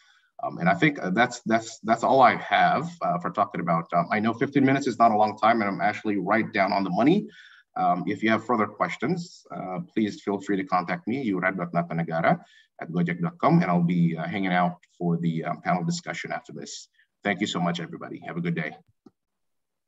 Um, and I think uh, that's that's that's all I have uh, for talking about. Um, I know 15 minutes is not a long time, and I'm actually right down on the money. Um, if you have further questions, uh, please feel free to contact me, yurad.natanagara at gojek.com, and I'll be uh, hanging out for the um, panel discussion after this. Thank you so much, everybody. Have a good day.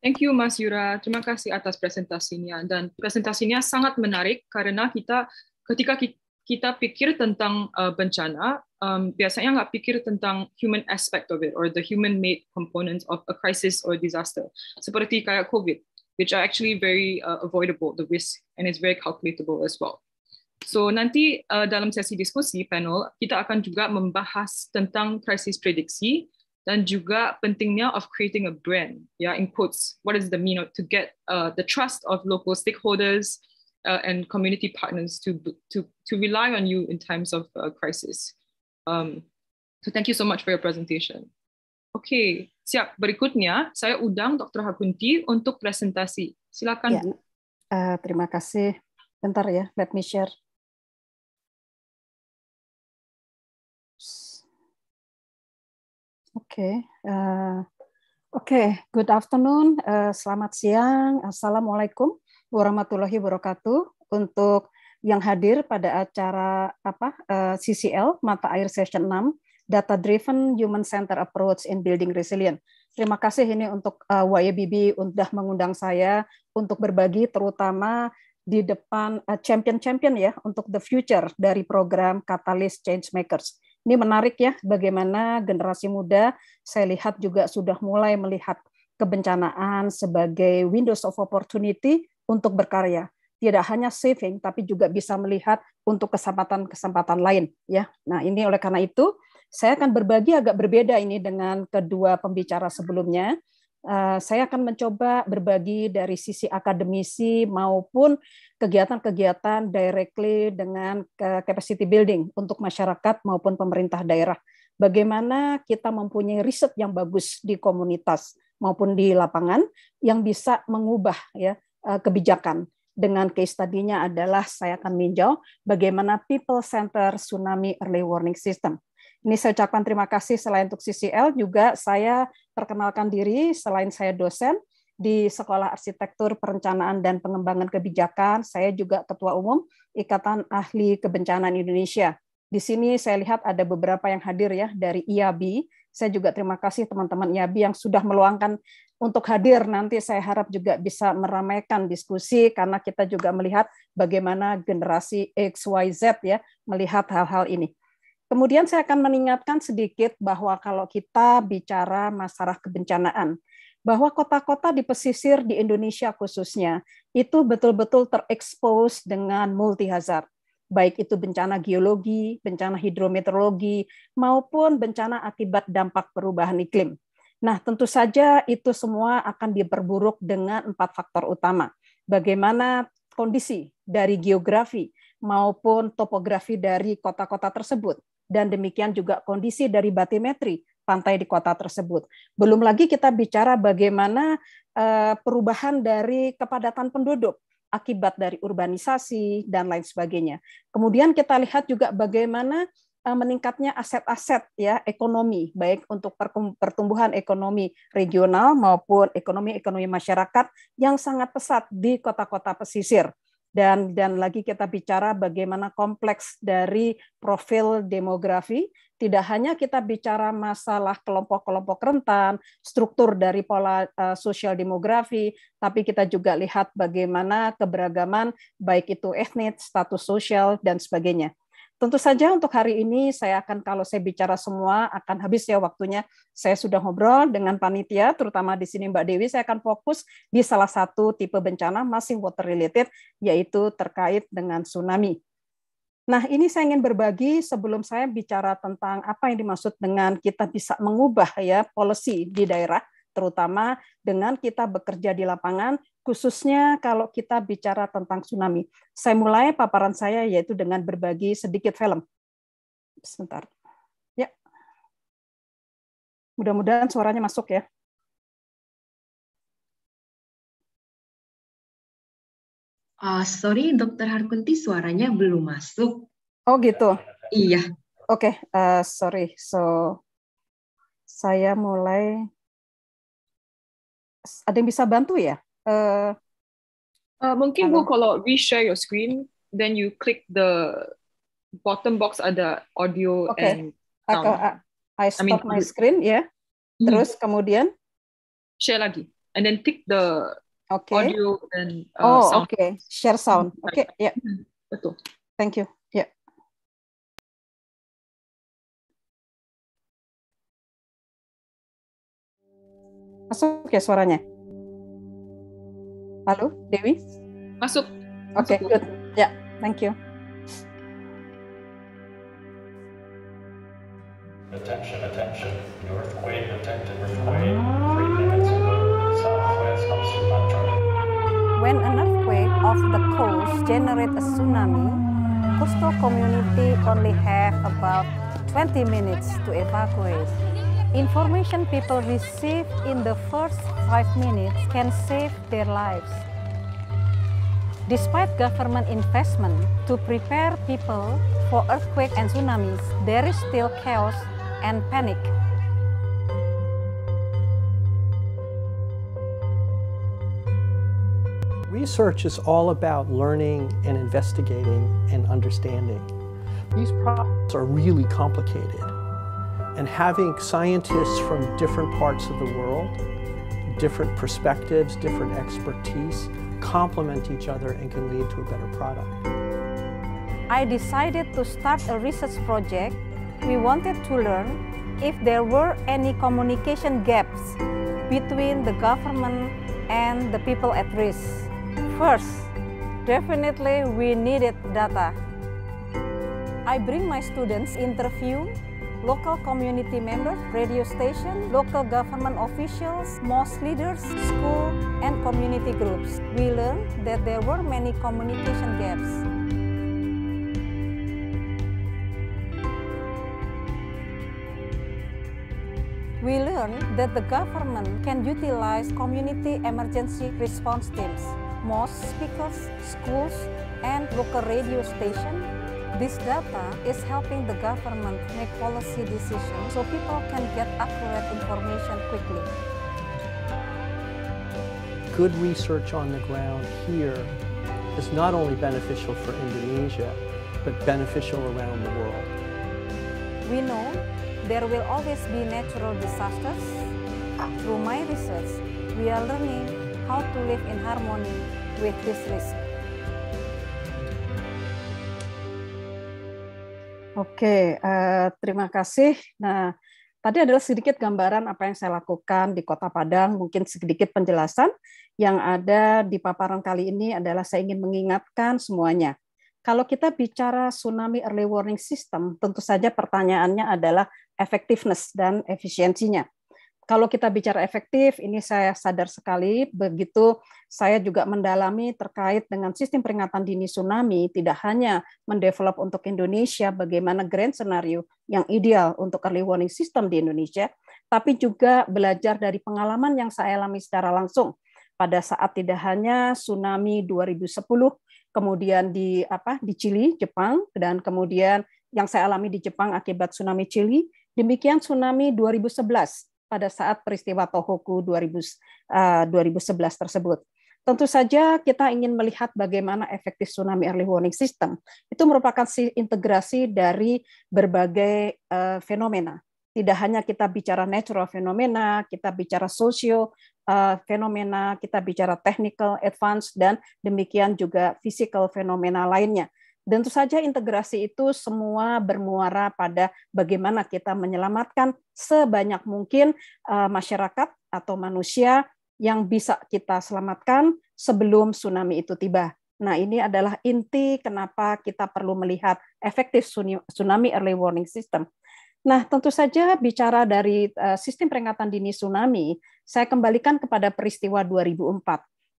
Thank you, Mas Yura. Terima kasih atas presentasinya. Dan presentasinya sangat menarik karena kita ketika kita kita pikir tentang uh, bencana, um, biasanya nggak pikir tentang human aspect of it or the human-made components of a crisis or disaster. Seperti kayak COVID, which are actually very uh, avoidable, the risk, and it's very calculatable as well. So nanti uh, dalam sesi diskusi panel, kita akan juga membahas tentang crisis prediksi dan juga pentingnya of creating a brand, ya, yeah, in quotes, what is the mean of, to get uh, the trust of local stakeholders uh, and community partners to, to to rely on you in times of uh, crisis. Um, so thank you so much for your presentation. Oke, okay, siap. Berikutnya saya undang Dr. Hakunti untuk presentasi. Silakan ya. Bu. Uh, eh, terima kasih. Bentar ya, let me share. Oke, okay. uh, eh, oke. Okay. Good afternoon, uh, selamat siang, assalamualaikum warahmatullahi wabarakatuh. Untuk yang hadir pada acara apa eh, CCL mata air session 6 data driven human center approach in building Resilient. Terima kasih ini untuk uh, eh, YBB sudah mengundang saya untuk berbagi terutama di depan eh, champion-champion ya untuk the future dari program Catalyst Change Makers. Ini menarik ya bagaimana generasi muda saya lihat juga sudah mulai melihat kebencanaan sebagai windows of opportunity untuk berkarya tidak hanya saving tapi juga bisa melihat untuk kesempatan-kesempatan lain ya. Nah, ini oleh karena itu saya akan berbagi agak berbeda ini dengan kedua pembicara sebelumnya. Eh, saya akan mencoba berbagi dari sisi akademisi maupun kegiatan-kegiatan directly dengan capacity building untuk masyarakat maupun pemerintah daerah. Bagaimana kita mempunyai riset yang bagus di komunitas maupun di lapangan yang bisa mengubah ya eh, kebijakan dengan case tadinya adalah saya akan meninjau bagaimana People Center Tsunami Early Warning System. Ini saya ucapkan terima kasih selain untuk CCL, juga saya perkenalkan diri selain saya dosen di Sekolah Arsitektur Perencanaan dan Pengembangan Kebijakan, saya juga Ketua Umum Ikatan Ahli Kebencanaan Indonesia. Di sini saya lihat ada beberapa yang hadir ya dari IABI. Saya juga terima kasih teman-teman Yabi yang sudah meluangkan untuk hadir. Nanti saya harap juga bisa meramaikan diskusi karena kita juga melihat bagaimana generasi XYZ ya melihat hal-hal ini. Kemudian saya akan mengingatkan sedikit bahwa kalau kita bicara masalah kebencanaan, bahwa kota-kota di pesisir di Indonesia khususnya itu betul-betul terekspos dengan multi hazard baik itu bencana geologi, bencana hidrometeorologi, maupun bencana akibat dampak perubahan iklim. Nah, tentu saja itu semua akan diperburuk dengan empat faktor utama. Bagaimana kondisi dari geografi maupun topografi dari kota-kota tersebut, dan demikian juga kondisi dari batimetri pantai di kota tersebut. Belum lagi kita bicara bagaimana eh, perubahan dari kepadatan penduduk akibat dari urbanisasi dan lain sebagainya. Kemudian kita lihat juga bagaimana eh, meningkatnya aset-aset ya ekonomi baik untuk pertumbuhan ekonomi regional maupun ekonomi ekonomi masyarakat yang sangat pesat di kota-kota pesisir dan dan lagi kita bicara bagaimana kompleks dari profil demografi tidak hanya kita bicara masalah kelompok-kelompok rentan, struktur dari pola uh, sosial demografi, tapi kita juga lihat bagaimana keberagaman baik itu etnis, status sosial dan sebagainya. Tentu saja untuk hari ini saya akan kalau saya bicara semua akan habis ya waktunya. Saya sudah ngobrol dengan panitia terutama di sini Mbak Dewi saya akan fokus di salah satu tipe bencana masih water related yaitu terkait dengan tsunami. Nah, ini saya ingin berbagi sebelum saya bicara tentang apa yang dimaksud dengan kita bisa mengubah ya policy di daerah, terutama dengan kita bekerja di lapangan, khususnya kalau kita bicara tentang tsunami. Saya mulai paparan saya yaitu dengan berbagi sedikit film. Sebentar. Ya. Mudah-mudahan suaranya masuk ya. uh, sorry dokter Harkunti suaranya belum masuk. Oh gitu. Iya. Oke, okay, uh, eh, sorry. So saya mulai. Ada yang bisa bantu ya? Uh, uh, mungkin Bu kalau share your screen, then you click the bottom box ada audio okay. and sound. Ah, I stop I mean, my screen ya. Yeah. Hmm. Terus kemudian share lagi and then pick the okay. audio dan uh, oh, sound. Oke, okay. share sound. Oke, okay. ya. Yeah. Hmm, betul. Thank you. Ya. Yeah. Masuk ya suaranya? Halo, Dewi? Masuk. Oke, okay, good. Ya, yeah. thank you. Attention, attention. North wind detected. North Three minutes ago. Southwest of Sumatra. when an earthquake off the coast generates a tsunami, coastal community only have about 20 minutes to evacuate. Information people receive in the first five minutes can save their lives. Despite government investment to prepare people for earthquake and tsunamis, there is still chaos and panic. Research is all about learning and investigating and understanding. These problems are really complicated. And having scientists from different parts of the world, different perspectives, different expertise, complement each other and can lead to a better product. I decided to start a research project. We wanted to learn if there were any communication gaps between the government and the people at risk. First, definitely we needed data. I bring my students interview local community members, radio station, local government officials, mosque leaders, school, and community groups. We learned that there were many communication gaps. We learned that the government can utilize community emergency response teams most speakers, schools, and local radio stations. This data is helping the government make policy decisions so people can get accurate information quickly. Good research on the ground here is not only beneficial for Indonesia, but beneficial around the world. We know there will always be natural disasters. Through my research, we are learning how to live in harmony with this risk. Oke, uh, terima kasih. Nah, tadi adalah sedikit gambaran apa yang saya lakukan di Kota Padang, mungkin sedikit penjelasan yang ada di paparan kali ini adalah saya ingin mengingatkan semuanya. Kalau kita bicara tsunami early warning system, tentu saja pertanyaannya adalah efektivitas dan efisiensinya kalau kita bicara efektif, ini saya sadar sekali. Begitu saya juga mendalami terkait dengan sistem peringatan dini tsunami, tidak hanya mendevelop untuk Indonesia bagaimana grand scenario yang ideal untuk early warning system di Indonesia, tapi juga belajar dari pengalaman yang saya alami secara langsung pada saat tidak hanya tsunami 2010, kemudian di apa di Chili, Jepang, dan kemudian yang saya alami di Jepang akibat tsunami Chili, demikian tsunami 2011 pada saat peristiwa Tohoku 2011 eh, tersebut. Tentu saja kita ingin melihat bagaimana efektif tsunami early warning system. Itu merupakan integrasi dari berbagai uh, fenomena. Tidak hanya kita bicara natural fenomena, kita bicara sosio uh, eh, fenomena, kita bicara technical advance dan demikian juga physical fenomena lainnya tentu saja integrasi itu semua bermuara pada bagaimana kita menyelamatkan sebanyak mungkin eh, masyarakat atau manusia yang bisa kita selamatkan sebelum tsunami itu tiba. Nah, ini adalah inti kenapa kita perlu melihat efektif tsunami early warning system. Nah, tentu saja bicara dari eh, sistem peringatan dini tsunami, saya kembalikan kepada peristiwa 2004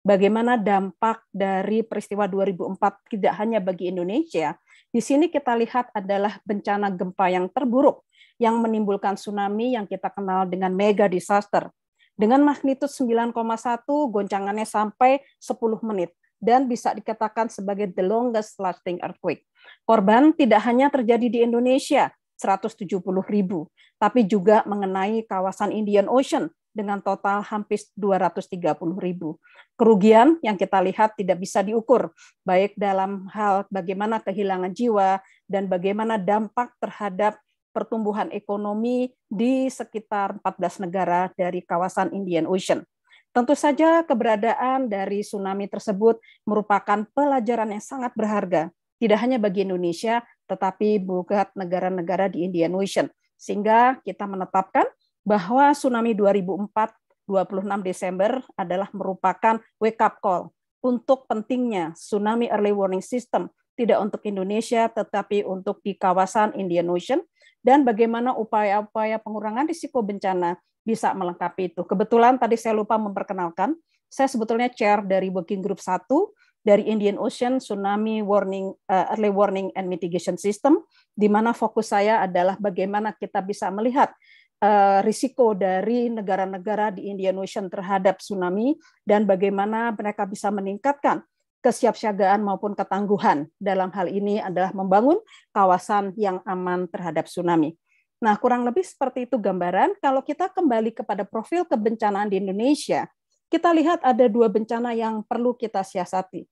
bagaimana dampak dari peristiwa 2004 tidak hanya bagi Indonesia. Di sini kita lihat adalah bencana gempa yang terburuk yang menimbulkan tsunami yang kita kenal dengan mega disaster. Dengan magnitude 9,1 goncangannya sampai 10 menit dan bisa dikatakan sebagai the longest lasting earthquake. Korban tidak hanya terjadi di Indonesia, 170 ribu, tapi juga mengenai kawasan Indian Ocean dengan total hampir 230 ribu. Kerugian yang kita lihat tidak bisa diukur, baik dalam hal bagaimana kehilangan jiwa dan bagaimana dampak terhadap pertumbuhan ekonomi di sekitar 14 negara dari kawasan Indian Ocean. Tentu saja keberadaan dari tsunami tersebut merupakan pelajaran yang sangat berharga, tidak hanya bagi Indonesia, tetapi buat negara-negara di Indian Ocean. Sehingga kita menetapkan bahwa tsunami 2004 26 Desember adalah merupakan wake up call untuk pentingnya tsunami early warning system tidak untuk Indonesia tetapi untuk di kawasan Indian Ocean dan bagaimana upaya-upaya pengurangan risiko bencana bisa melengkapi itu. Kebetulan tadi saya lupa memperkenalkan, saya sebetulnya chair dari working group 1 dari Indian Ocean Tsunami Warning uh, Early Warning and Mitigation System di mana fokus saya adalah bagaimana kita bisa melihat Eh, risiko dari negara-negara di Indian Ocean terhadap tsunami dan bagaimana mereka bisa meningkatkan kesiapsiagaan maupun ketangguhan dalam hal ini adalah membangun kawasan yang aman terhadap tsunami. Nah, kurang lebih seperti itu gambaran. Kalau kita kembali kepada profil kebencanaan di Indonesia, kita lihat ada dua bencana yang perlu kita siasati.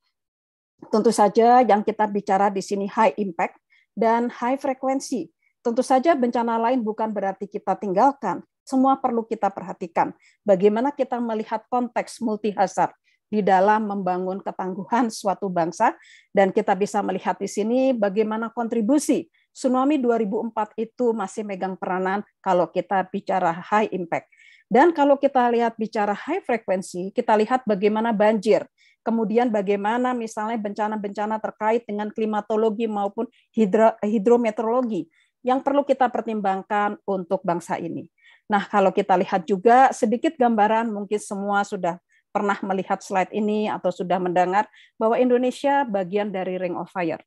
Tentu saja yang kita bicara di sini high impact dan high frequency Tentu saja bencana lain bukan berarti kita tinggalkan. Semua perlu kita perhatikan. Bagaimana kita melihat konteks multihazard di dalam membangun ketangguhan suatu bangsa. Dan kita bisa melihat di sini bagaimana kontribusi tsunami 2004 itu masih megang peranan kalau kita bicara high impact. Dan kalau kita lihat bicara high frequency, kita lihat bagaimana banjir, kemudian bagaimana misalnya bencana-bencana terkait dengan klimatologi maupun hidro, hidrometeorologi yang perlu kita pertimbangkan untuk bangsa ini. Nah, kalau kita lihat juga sedikit gambaran, mungkin semua sudah pernah melihat slide ini atau sudah mendengar bahwa Indonesia bagian dari Ring of Fire.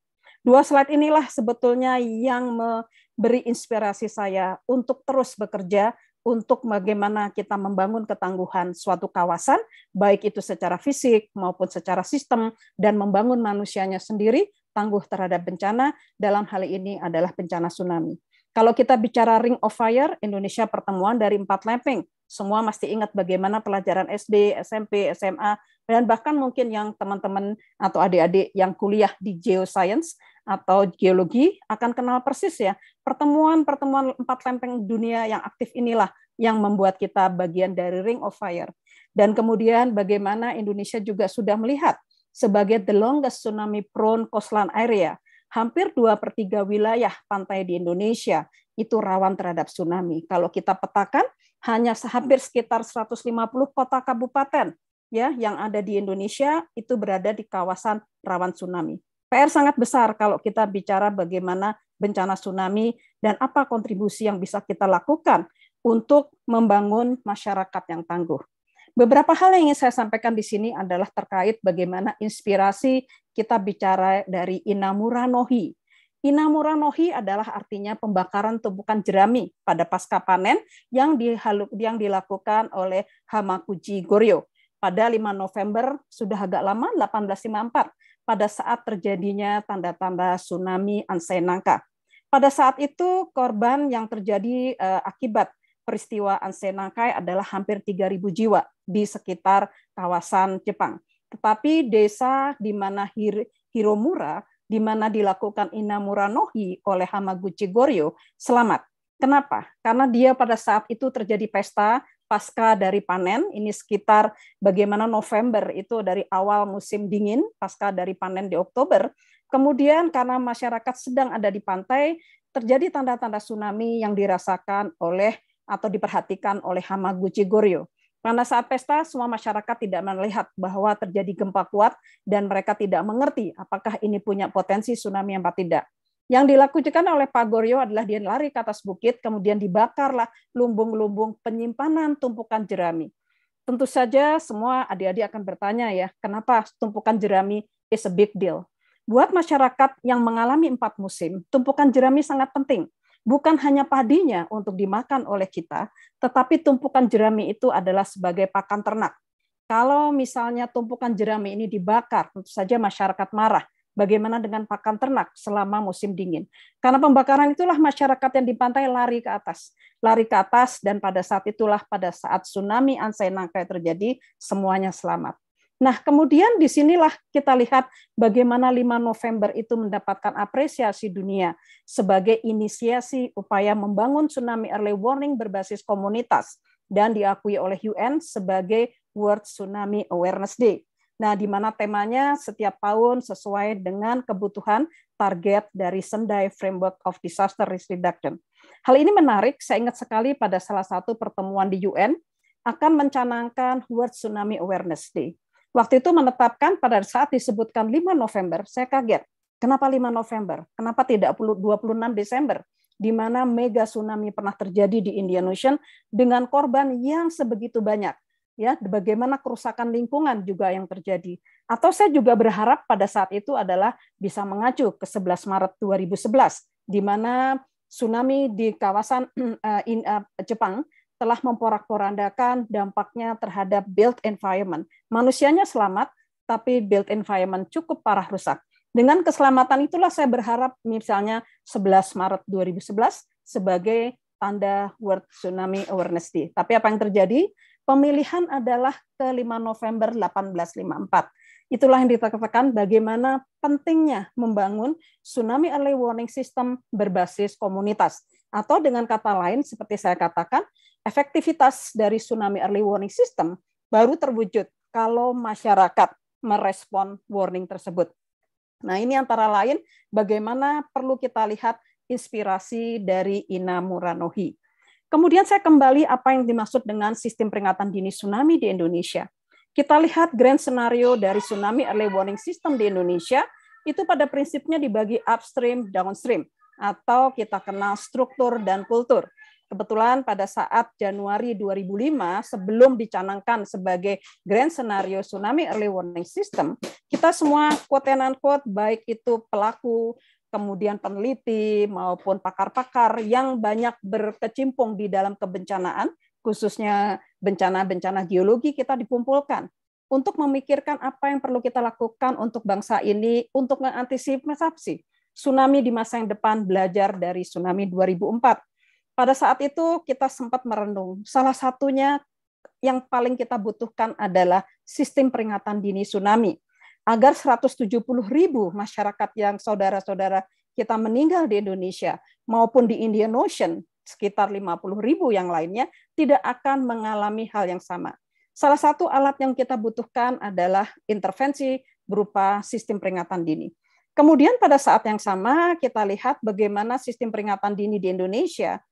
Dua slide inilah sebetulnya yang memberi inspirasi saya untuk terus bekerja untuk bagaimana kita membangun ketangguhan suatu kawasan, baik itu secara fisik maupun secara sistem, dan membangun manusianya sendiri tangguh terhadap bencana, dalam hal ini adalah bencana tsunami. Kalau kita bicara Ring of Fire, Indonesia pertemuan dari empat lempeng. Semua masih ingat bagaimana pelajaran SD, SMP, SMA, dan bahkan mungkin yang teman-teman atau adik-adik yang kuliah di geoscience atau geologi akan kenal persis ya. Pertemuan-pertemuan empat lempeng dunia yang aktif inilah yang membuat kita bagian dari Ring of Fire. Dan kemudian bagaimana Indonesia juga sudah melihat sebagai the longest tsunami prone coastline area. Hampir dua per 3 wilayah pantai di Indonesia itu rawan terhadap tsunami. Kalau kita petakan, hanya hampir sekitar 150 kota kabupaten ya yang ada di Indonesia itu berada di kawasan rawan tsunami. PR sangat besar kalau kita bicara bagaimana bencana tsunami dan apa kontribusi yang bisa kita lakukan untuk membangun masyarakat yang tangguh. Beberapa hal yang ingin saya sampaikan di sini adalah terkait bagaimana inspirasi kita bicara dari Inamura Nohi. Inamura Nohi adalah artinya pembakaran tumpukan jerami pada pasca panen yang, dihalu yang dilakukan oleh Hamakuji Goryo. Pada 5 November, sudah agak lama, 1854, pada saat terjadinya tanda-tanda tsunami Ansei Nangka. Pada saat itu, korban yang terjadi eh, akibat peristiwa Ansenakai adalah hampir 3.000 jiwa di sekitar kawasan Jepang. Tetapi desa di mana Hir Hiromura, di mana dilakukan Inamura Nohi oleh Hamaguchi Goryeo, selamat. Kenapa? Karena dia pada saat itu terjadi pesta pasca dari panen. Ini sekitar bagaimana November itu dari awal musim dingin, pasca dari panen di Oktober. Kemudian karena masyarakat sedang ada di pantai, terjadi tanda-tanda tsunami yang dirasakan oleh atau diperhatikan oleh Hamaguchi Goryo. Karena saat pesta, semua masyarakat tidak melihat bahwa terjadi gempa kuat dan mereka tidak mengerti apakah ini punya potensi tsunami apa tidak. Yang dilakukan oleh Pak Goryo adalah dia lari ke atas bukit, kemudian dibakarlah lumbung-lumbung penyimpanan tumpukan jerami. Tentu saja semua adik-adik akan bertanya ya, kenapa tumpukan jerami is a big deal? Buat masyarakat yang mengalami empat musim, tumpukan jerami sangat penting bukan hanya padinya untuk dimakan oleh kita, tetapi tumpukan jerami itu adalah sebagai pakan ternak. Kalau misalnya tumpukan jerami ini dibakar, tentu saja masyarakat marah. Bagaimana dengan pakan ternak selama musim dingin? Karena pembakaran itulah masyarakat yang di pantai lari ke atas. Lari ke atas dan pada saat itulah pada saat tsunami ansai nangkai terjadi, semuanya selamat. Nah, kemudian disinilah kita lihat bagaimana 5 November itu mendapatkan apresiasi dunia sebagai inisiasi upaya membangun tsunami early warning berbasis komunitas dan diakui oleh UN sebagai World Tsunami Awareness Day. Nah, di mana temanya setiap tahun sesuai dengan kebutuhan target dari Sendai Framework of Disaster Risk Reduction. Hal ini menarik, saya ingat sekali pada salah satu pertemuan di UN akan mencanangkan World Tsunami Awareness Day waktu itu menetapkan pada saat disebutkan 5 November, saya kaget. Kenapa 5 November? Kenapa tidak 26 Desember? Di mana mega tsunami pernah terjadi di Indian Ocean dengan korban yang sebegitu banyak. Ya, bagaimana kerusakan lingkungan juga yang terjadi. Atau saya juga berharap pada saat itu adalah bisa mengacu ke 11 Maret 2011 di mana tsunami di kawasan eh, eh, Jepang telah memporak-porandakan dampaknya terhadap built environment. Manusianya selamat, tapi built environment cukup parah rusak. Dengan keselamatan itulah saya berharap misalnya 11 Maret 2011 sebagai tanda World Tsunami Awareness Day. Tapi apa yang terjadi? Pemilihan adalah ke 5 November 1854. Itulah yang ditekankan bagaimana pentingnya membangun tsunami early warning system berbasis komunitas. Atau dengan kata lain, seperti saya katakan, efektivitas dari tsunami early warning system baru terwujud kalau masyarakat merespon warning tersebut. Nah, ini antara lain bagaimana perlu kita lihat inspirasi dari Ina Muranohi. Kemudian saya kembali apa yang dimaksud dengan sistem peringatan dini tsunami di Indonesia. Kita lihat grand scenario dari tsunami early warning system di Indonesia itu pada prinsipnya dibagi upstream, downstream atau kita kenal struktur dan kultur kebetulan pada saat Januari 2005 sebelum dicanangkan sebagai grand scenario tsunami early warning system, kita semua quote and unquote baik itu pelaku kemudian peneliti maupun pakar-pakar yang banyak berkecimpung di dalam kebencanaan, khususnya bencana-bencana geologi kita dikumpulkan untuk memikirkan apa yang perlu kita lakukan untuk bangsa ini untuk mengantisipasi tsunami di masa yang depan belajar dari tsunami 2004 pada saat itu kita sempat merenung. Salah satunya yang paling kita butuhkan adalah sistem peringatan dini tsunami. Agar 170 ribu masyarakat yang saudara-saudara kita meninggal di Indonesia maupun di Indian Ocean sekitar 50 ribu yang lainnya tidak akan mengalami hal yang sama. Salah satu alat yang kita butuhkan adalah intervensi berupa sistem peringatan dini. Kemudian pada saat yang sama kita lihat bagaimana sistem peringatan dini di Indonesia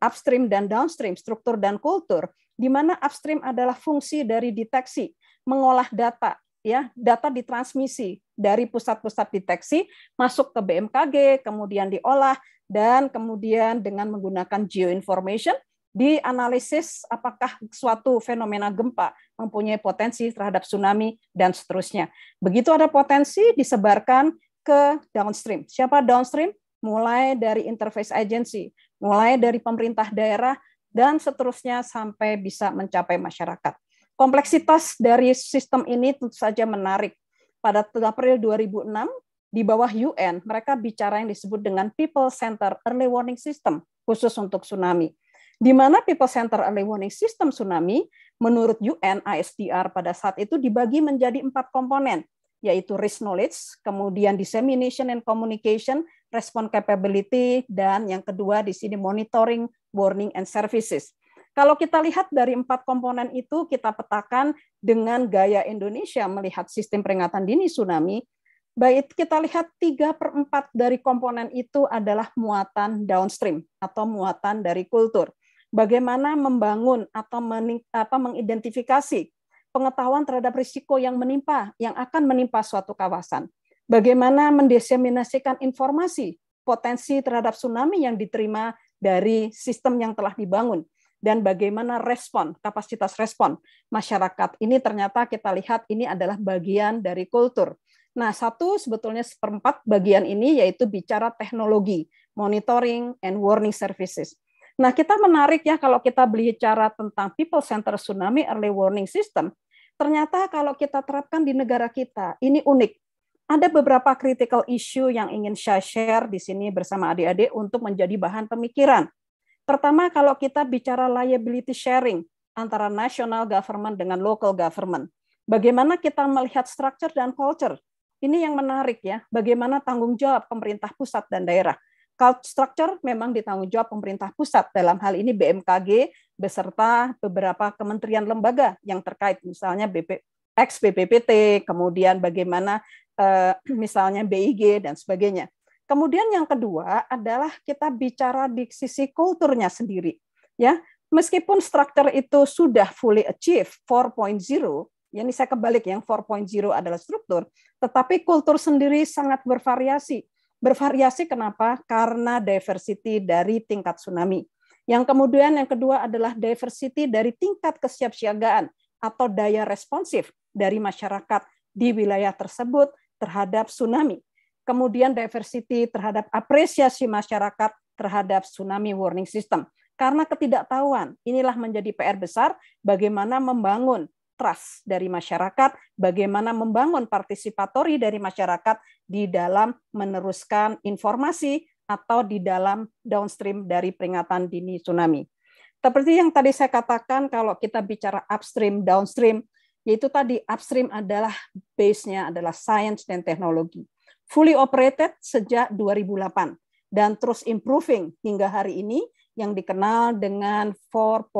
upstream dan downstream, struktur dan kultur, di mana upstream adalah fungsi dari deteksi, mengolah data, ya data ditransmisi dari pusat-pusat deteksi masuk ke BMKG, kemudian diolah dan kemudian dengan menggunakan geoinformation dianalisis apakah suatu fenomena gempa mempunyai potensi terhadap tsunami dan seterusnya. Begitu ada potensi disebarkan ke downstream. Siapa downstream? Mulai dari interface agency, mulai dari pemerintah daerah dan seterusnya sampai bisa mencapai masyarakat. Kompleksitas dari sistem ini tentu saja menarik. Pada April 2006 di bawah UN, mereka bicara yang disebut dengan People Center Early Warning System khusus untuk tsunami di mana People Center Early Warning System tsunami menurut UN ISDR pada saat itu dibagi menjadi empat komponen, yaitu risk knowledge, kemudian dissemination and communication, respon capability, dan yang kedua di sini monitoring, warning, and services. Kalau kita lihat dari empat komponen itu, kita petakan dengan gaya Indonesia melihat sistem peringatan dini tsunami, baik kita lihat 3 per 4 dari komponen itu adalah muatan downstream atau muatan dari kultur. Bagaimana membangun atau apa, mengidentifikasi pengetahuan terhadap risiko yang menimpa, yang akan menimpa suatu kawasan bagaimana mendiseminasikan informasi potensi terhadap tsunami yang diterima dari sistem yang telah dibangun dan bagaimana respon, kapasitas respon masyarakat. Ini ternyata kita lihat ini adalah bagian dari kultur. Nah, satu sebetulnya seperempat bagian ini yaitu bicara teknologi, monitoring and warning services. Nah, kita menarik ya kalau kita bicara tentang people center tsunami early warning system, ternyata kalau kita terapkan di negara kita, ini unik ada beberapa critical issue yang ingin saya share di sini bersama adik-adik untuk menjadi bahan pemikiran. Pertama, kalau kita bicara liability sharing antara national government dengan local government. Bagaimana kita melihat structure dan culture? Ini yang menarik ya, bagaimana tanggung jawab pemerintah pusat dan daerah. Structure memang ditanggung jawab pemerintah pusat, dalam hal ini BMKG beserta beberapa kementerian lembaga yang terkait, misalnya BP, ex BPPT, kemudian bagaimana eh, misalnya BIG dan sebagainya. Kemudian yang kedua adalah kita bicara di sisi kulturnya sendiri. Ya, meskipun struktur itu sudah fully achieved 4.0, ya ini saya kebalik yang 4.0 adalah struktur, tetapi kultur sendiri sangat bervariasi. Bervariasi kenapa? Karena diversity dari tingkat tsunami. Yang kemudian yang kedua adalah diversity dari tingkat kesiapsiagaan atau daya responsif dari masyarakat di wilayah tersebut terhadap tsunami. Kemudian diversity terhadap apresiasi masyarakat terhadap tsunami warning system. Karena ketidaktahuan, inilah menjadi PR besar bagaimana membangun trust dari masyarakat, bagaimana membangun partisipatori dari masyarakat di dalam meneruskan informasi atau di dalam downstream dari peringatan dini tsunami. Seperti yang tadi saya katakan, kalau kita bicara upstream, downstream, yaitu tadi upstream adalah base-nya adalah science dan teknologi. Fully operated sejak 2008 dan terus improving hingga hari ini yang dikenal dengan 4.0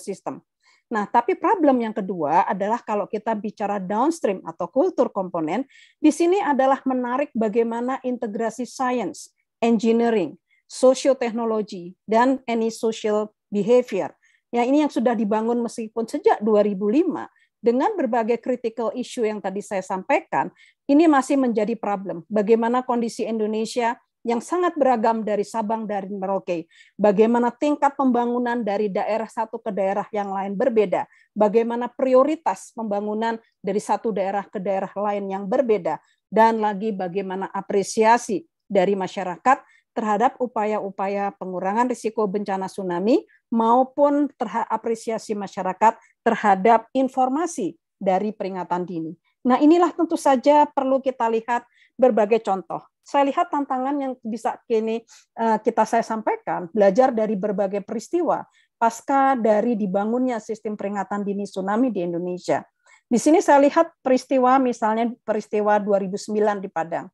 system. Nah, tapi problem yang kedua adalah kalau kita bicara downstream atau kultur komponen, di sini adalah menarik bagaimana integrasi science, engineering, sosioteknologi, dan any social behavior. Ya, ini yang sudah dibangun meskipun sejak 2005, dengan berbagai critical issue yang tadi saya sampaikan, ini masih menjadi problem. Bagaimana kondisi Indonesia yang sangat beragam dari Sabang dari Merauke. Bagaimana tingkat pembangunan dari daerah satu ke daerah yang lain berbeda. Bagaimana prioritas pembangunan dari satu daerah ke daerah lain yang berbeda. Dan lagi bagaimana apresiasi dari masyarakat terhadap upaya-upaya pengurangan risiko bencana tsunami maupun apresiasi masyarakat terhadap informasi dari peringatan dini. Nah, inilah tentu saja perlu kita lihat berbagai contoh. Saya lihat tantangan yang bisa kini eh, kita saya sampaikan, belajar dari berbagai peristiwa pasca dari dibangunnya sistem peringatan dini tsunami di Indonesia. Di sini saya lihat peristiwa misalnya peristiwa 2009 di Padang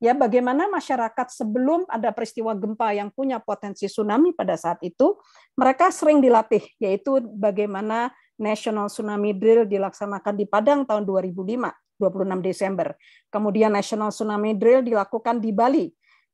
ya bagaimana masyarakat sebelum ada peristiwa gempa yang punya potensi tsunami pada saat itu mereka sering dilatih yaitu bagaimana National Tsunami Drill dilaksanakan di Padang tahun 2005 26 Desember. Kemudian National Tsunami Drill dilakukan di Bali.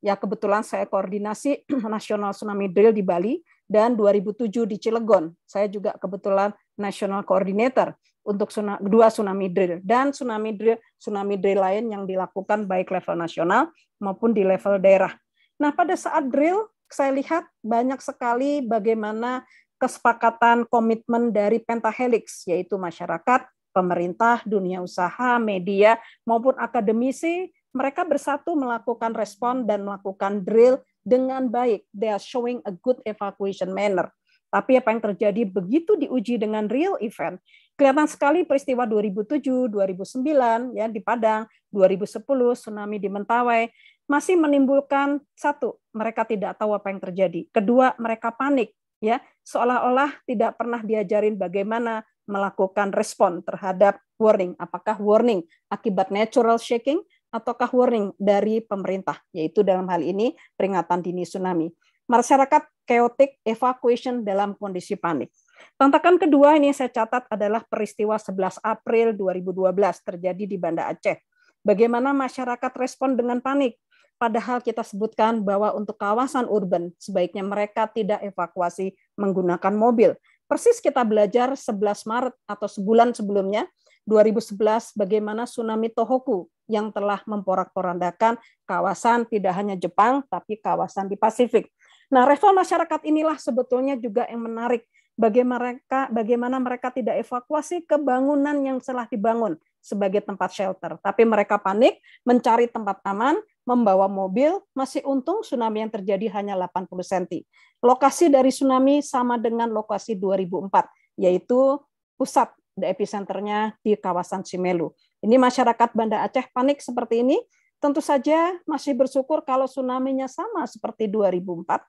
Ya kebetulan saya koordinasi National Tsunami Drill di Bali dan 2007 di Cilegon. Saya juga kebetulan National Coordinator untuk dua tsunami drill dan tsunami drill tsunami drill lain yang dilakukan baik level nasional maupun di level daerah. Nah, pada saat drill saya lihat banyak sekali bagaimana kesepakatan komitmen dari Pentahelix yaitu masyarakat, pemerintah, dunia usaha, media maupun akademisi mereka bersatu melakukan respon dan melakukan drill dengan baik. They are showing a good evacuation manner. Tapi apa yang terjadi begitu diuji dengan real event, kelihatan sekali peristiwa 2007, 2009 ya di Padang, 2010 tsunami di Mentawai masih menimbulkan satu, mereka tidak tahu apa yang terjadi. Kedua, mereka panik ya, seolah-olah tidak pernah diajarin bagaimana melakukan respon terhadap warning. Apakah warning akibat natural shaking ataukah warning dari pemerintah, yaitu dalam hal ini peringatan dini tsunami. Masyarakat chaotic evacuation dalam kondisi panik. Tantangan kedua ini saya catat adalah peristiwa 11 April 2012 terjadi di Banda Aceh. Bagaimana masyarakat respon dengan panik? Padahal kita sebutkan bahwa untuk kawasan urban sebaiknya mereka tidak evakuasi menggunakan mobil. Persis kita belajar 11 Maret atau sebulan sebelumnya 2011 bagaimana tsunami Tohoku yang telah memporak-porandakan kawasan tidak hanya Jepang tapi kawasan di Pasifik. Nah, level masyarakat inilah sebetulnya juga yang menarik bagaimana mereka bagaimana mereka tidak evakuasi ke bangunan yang telah dibangun sebagai tempat shelter, tapi mereka panik mencari tempat aman, membawa mobil, masih untung tsunami yang terjadi hanya 80 cm. Lokasi dari tsunami sama dengan lokasi 2004, yaitu pusat epicenternya di kawasan Simelu. Ini masyarakat Banda Aceh panik seperti ini, tentu saja masih bersyukur kalau tsunami-nya sama seperti 2004,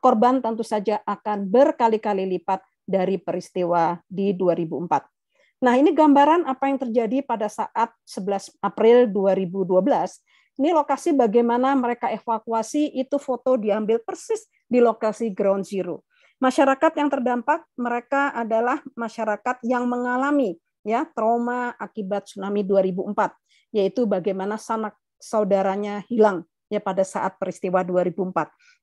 korban tentu saja akan berkali-kali lipat dari peristiwa di 2004. Nah, ini gambaran apa yang terjadi pada saat 11 April 2012. Ini lokasi bagaimana mereka evakuasi itu foto diambil persis di lokasi ground zero. Masyarakat yang terdampak mereka adalah masyarakat yang mengalami ya trauma akibat tsunami 2004 yaitu bagaimana sanak saudaranya hilang ya pada saat peristiwa 2004.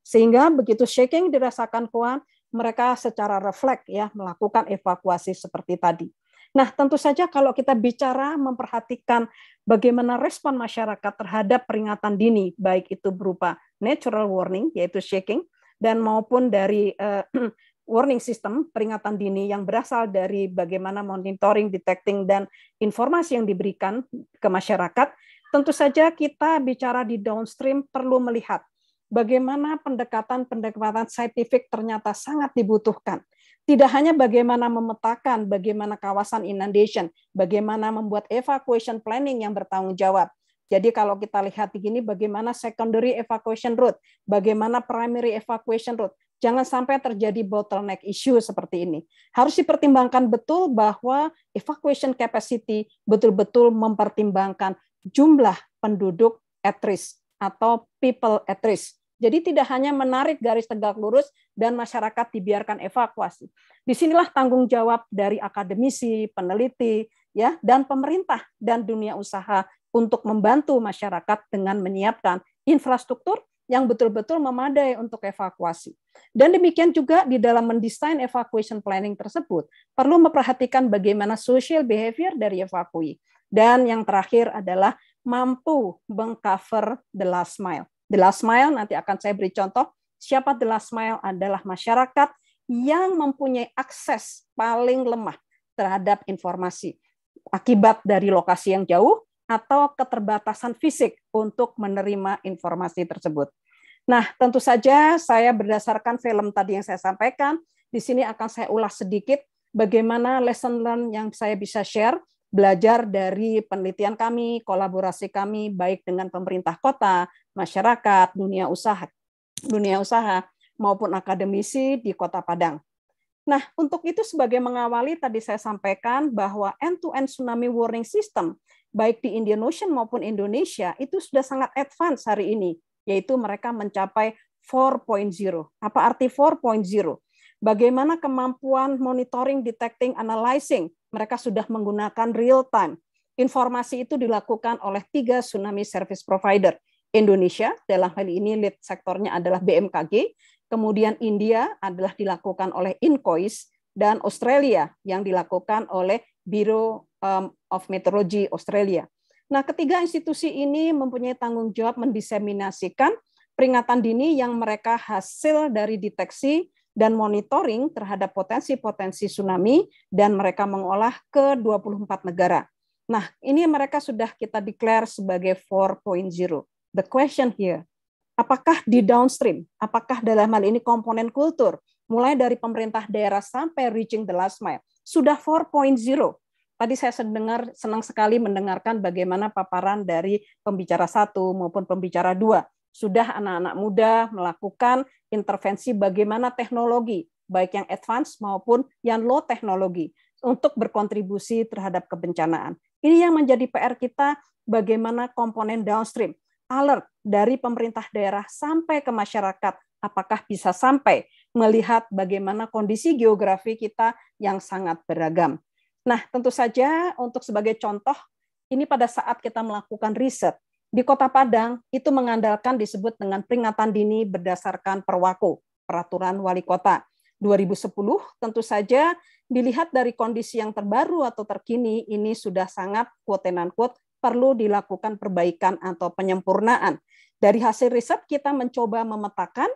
Sehingga begitu shaking dirasakan kuat, mereka secara refleks ya melakukan evakuasi seperti tadi. Nah, tentu saja kalau kita bicara memperhatikan bagaimana respon masyarakat terhadap peringatan dini, baik itu berupa natural warning yaitu shaking dan maupun dari uh, warning system peringatan dini yang berasal dari bagaimana monitoring, detecting dan informasi yang diberikan ke masyarakat Tentu saja kita bicara di downstream perlu melihat bagaimana pendekatan-pendekatan saintifik ternyata sangat dibutuhkan. Tidak hanya bagaimana memetakan bagaimana kawasan inundation, bagaimana membuat evacuation planning yang bertanggung jawab. Jadi kalau kita lihat di begini bagaimana secondary evacuation route, bagaimana primary evacuation route, jangan sampai terjadi bottleneck issue seperti ini. Harus dipertimbangkan betul bahwa evacuation capacity betul-betul mempertimbangkan jumlah penduduk at risk atau people at risk. Jadi tidak hanya menarik garis tegak lurus dan masyarakat dibiarkan evakuasi. Disinilah tanggung jawab dari akademisi, peneliti, ya, dan pemerintah dan dunia usaha untuk membantu masyarakat dengan menyiapkan infrastruktur, yang betul-betul memadai untuk evakuasi. Dan demikian juga di dalam mendesain evacuation planning tersebut, perlu memperhatikan bagaimana social behavior dari evakui. Dan yang terakhir adalah mampu mengcover the last mile. The last mile nanti akan saya beri contoh, siapa the last mile adalah masyarakat yang mempunyai akses paling lemah terhadap informasi akibat dari lokasi yang jauh atau keterbatasan fisik untuk menerima informasi tersebut. Nah, tentu saja saya berdasarkan film tadi yang saya sampaikan, di sini akan saya ulas sedikit bagaimana lesson learn yang saya bisa share, belajar dari penelitian kami, kolaborasi kami, baik dengan pemerintah kota, masyarakat, dunia usaha, dunia usaha maupun akademisi di Kota Padang. Nah, untuk itu sebagai mengawali tadi saya sampaikan bahwa end-to-end -end tsunami warning system baik di Indian Ocean maupun Indonesia itu sudah sangat advance hari ini, yaitu mereka mencapai 4.0. Apa arti 4.0? Bagaimana kemampuan monitoring, detecting, analyzing? Mereka sudah menggunakan real time. Informasi itu dilakukan oleh tiga tsunami service provider. Indonesia, dalam hal ini lead sektornya adalah BMKG, kemudian India adalah dilakukan oleh Incois, dan Australia yang dilakukan oleh Biro Um, of Meteorology Australia. Nah, ketiga institusi ini mempunyai tanggung jawab mendiseminasikan peringatan dini yang mereka hasil dari deteksi dan monitoring terhadap potensi-potensi tsunami dan mereka mengolah ke 24 negara. Nah, ini mereka sudah kita declare sebagai 4.0. The question here, apakah di downstream, apakah dalam hal ini komponen kultur, mulai dari pemerintah daerah sampai reaching the last mile, sudah tadi saya sedengar senang sekali mendengarkan bagaimana paparan dari pembicara satu maupun pembicara dua sudah anak-anak muda melakukan intervensi bagaimana teknologi baik yang advance maupun yang low teknologi untuk berkontribusi terhadap kebencanaan. Ini yang menjadi PR kita bagaimana komponen downstream alert dari pemerintah daerah sampai ke masyarakat apakah bisa sampai melihat bagaimana kondisi geografi kita yang sangat beragam. Nah, tentu saja untuk sebagai contoh, ini pada saat kita melakukan riset di Kota Padang itu mengandalkan disebut dengan peringatan dini berdasarkan Perwaku, peraturan wali kota 2010. Tentu saja dilihat dari kondisi yang terbaru atau terkini ini sudah sangat quote and quote perlu dilakukan perbaikan atau penyempurnaan. Dari hasil riset kita mencoba memetakan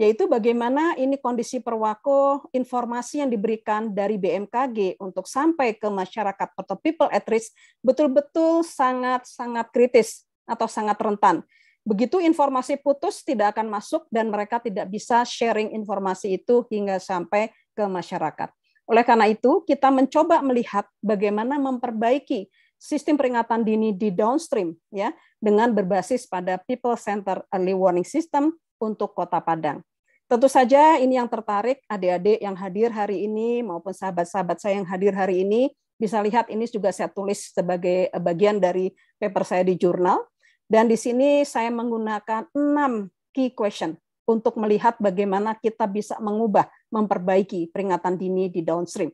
yaitu bagaimana ini kondisi perwako informasi yang diberikan dari BMKG untuk sampai ke masyarakat atau people at risk betul-betul sangat-sangat kritis atau sangat rentan. Begitu informasi putus tidak akan masuk dan mereka tidak bisa sharing informasi itu hingga sampai ke masyarakat. Oleh karena itu, kita mencoba melihat bagaimana memperbaiki sistem peringatan dini di downstream ya dengan berbasis pada people center early warning system untuk Kota Padang. Tentu saja ini yang tertarik adik-adik yang hadir hari ini maupun sahabat-sahabat saya yang hadir hari ini bisa lihat ini juga saya tulis sebagai eh, bagian dari paper saya di jurnal dan di sini saya menggunakan enam key question untuk melihat bagaimana kita bisa mengubah, memperbaiki peringatan dini di downstream.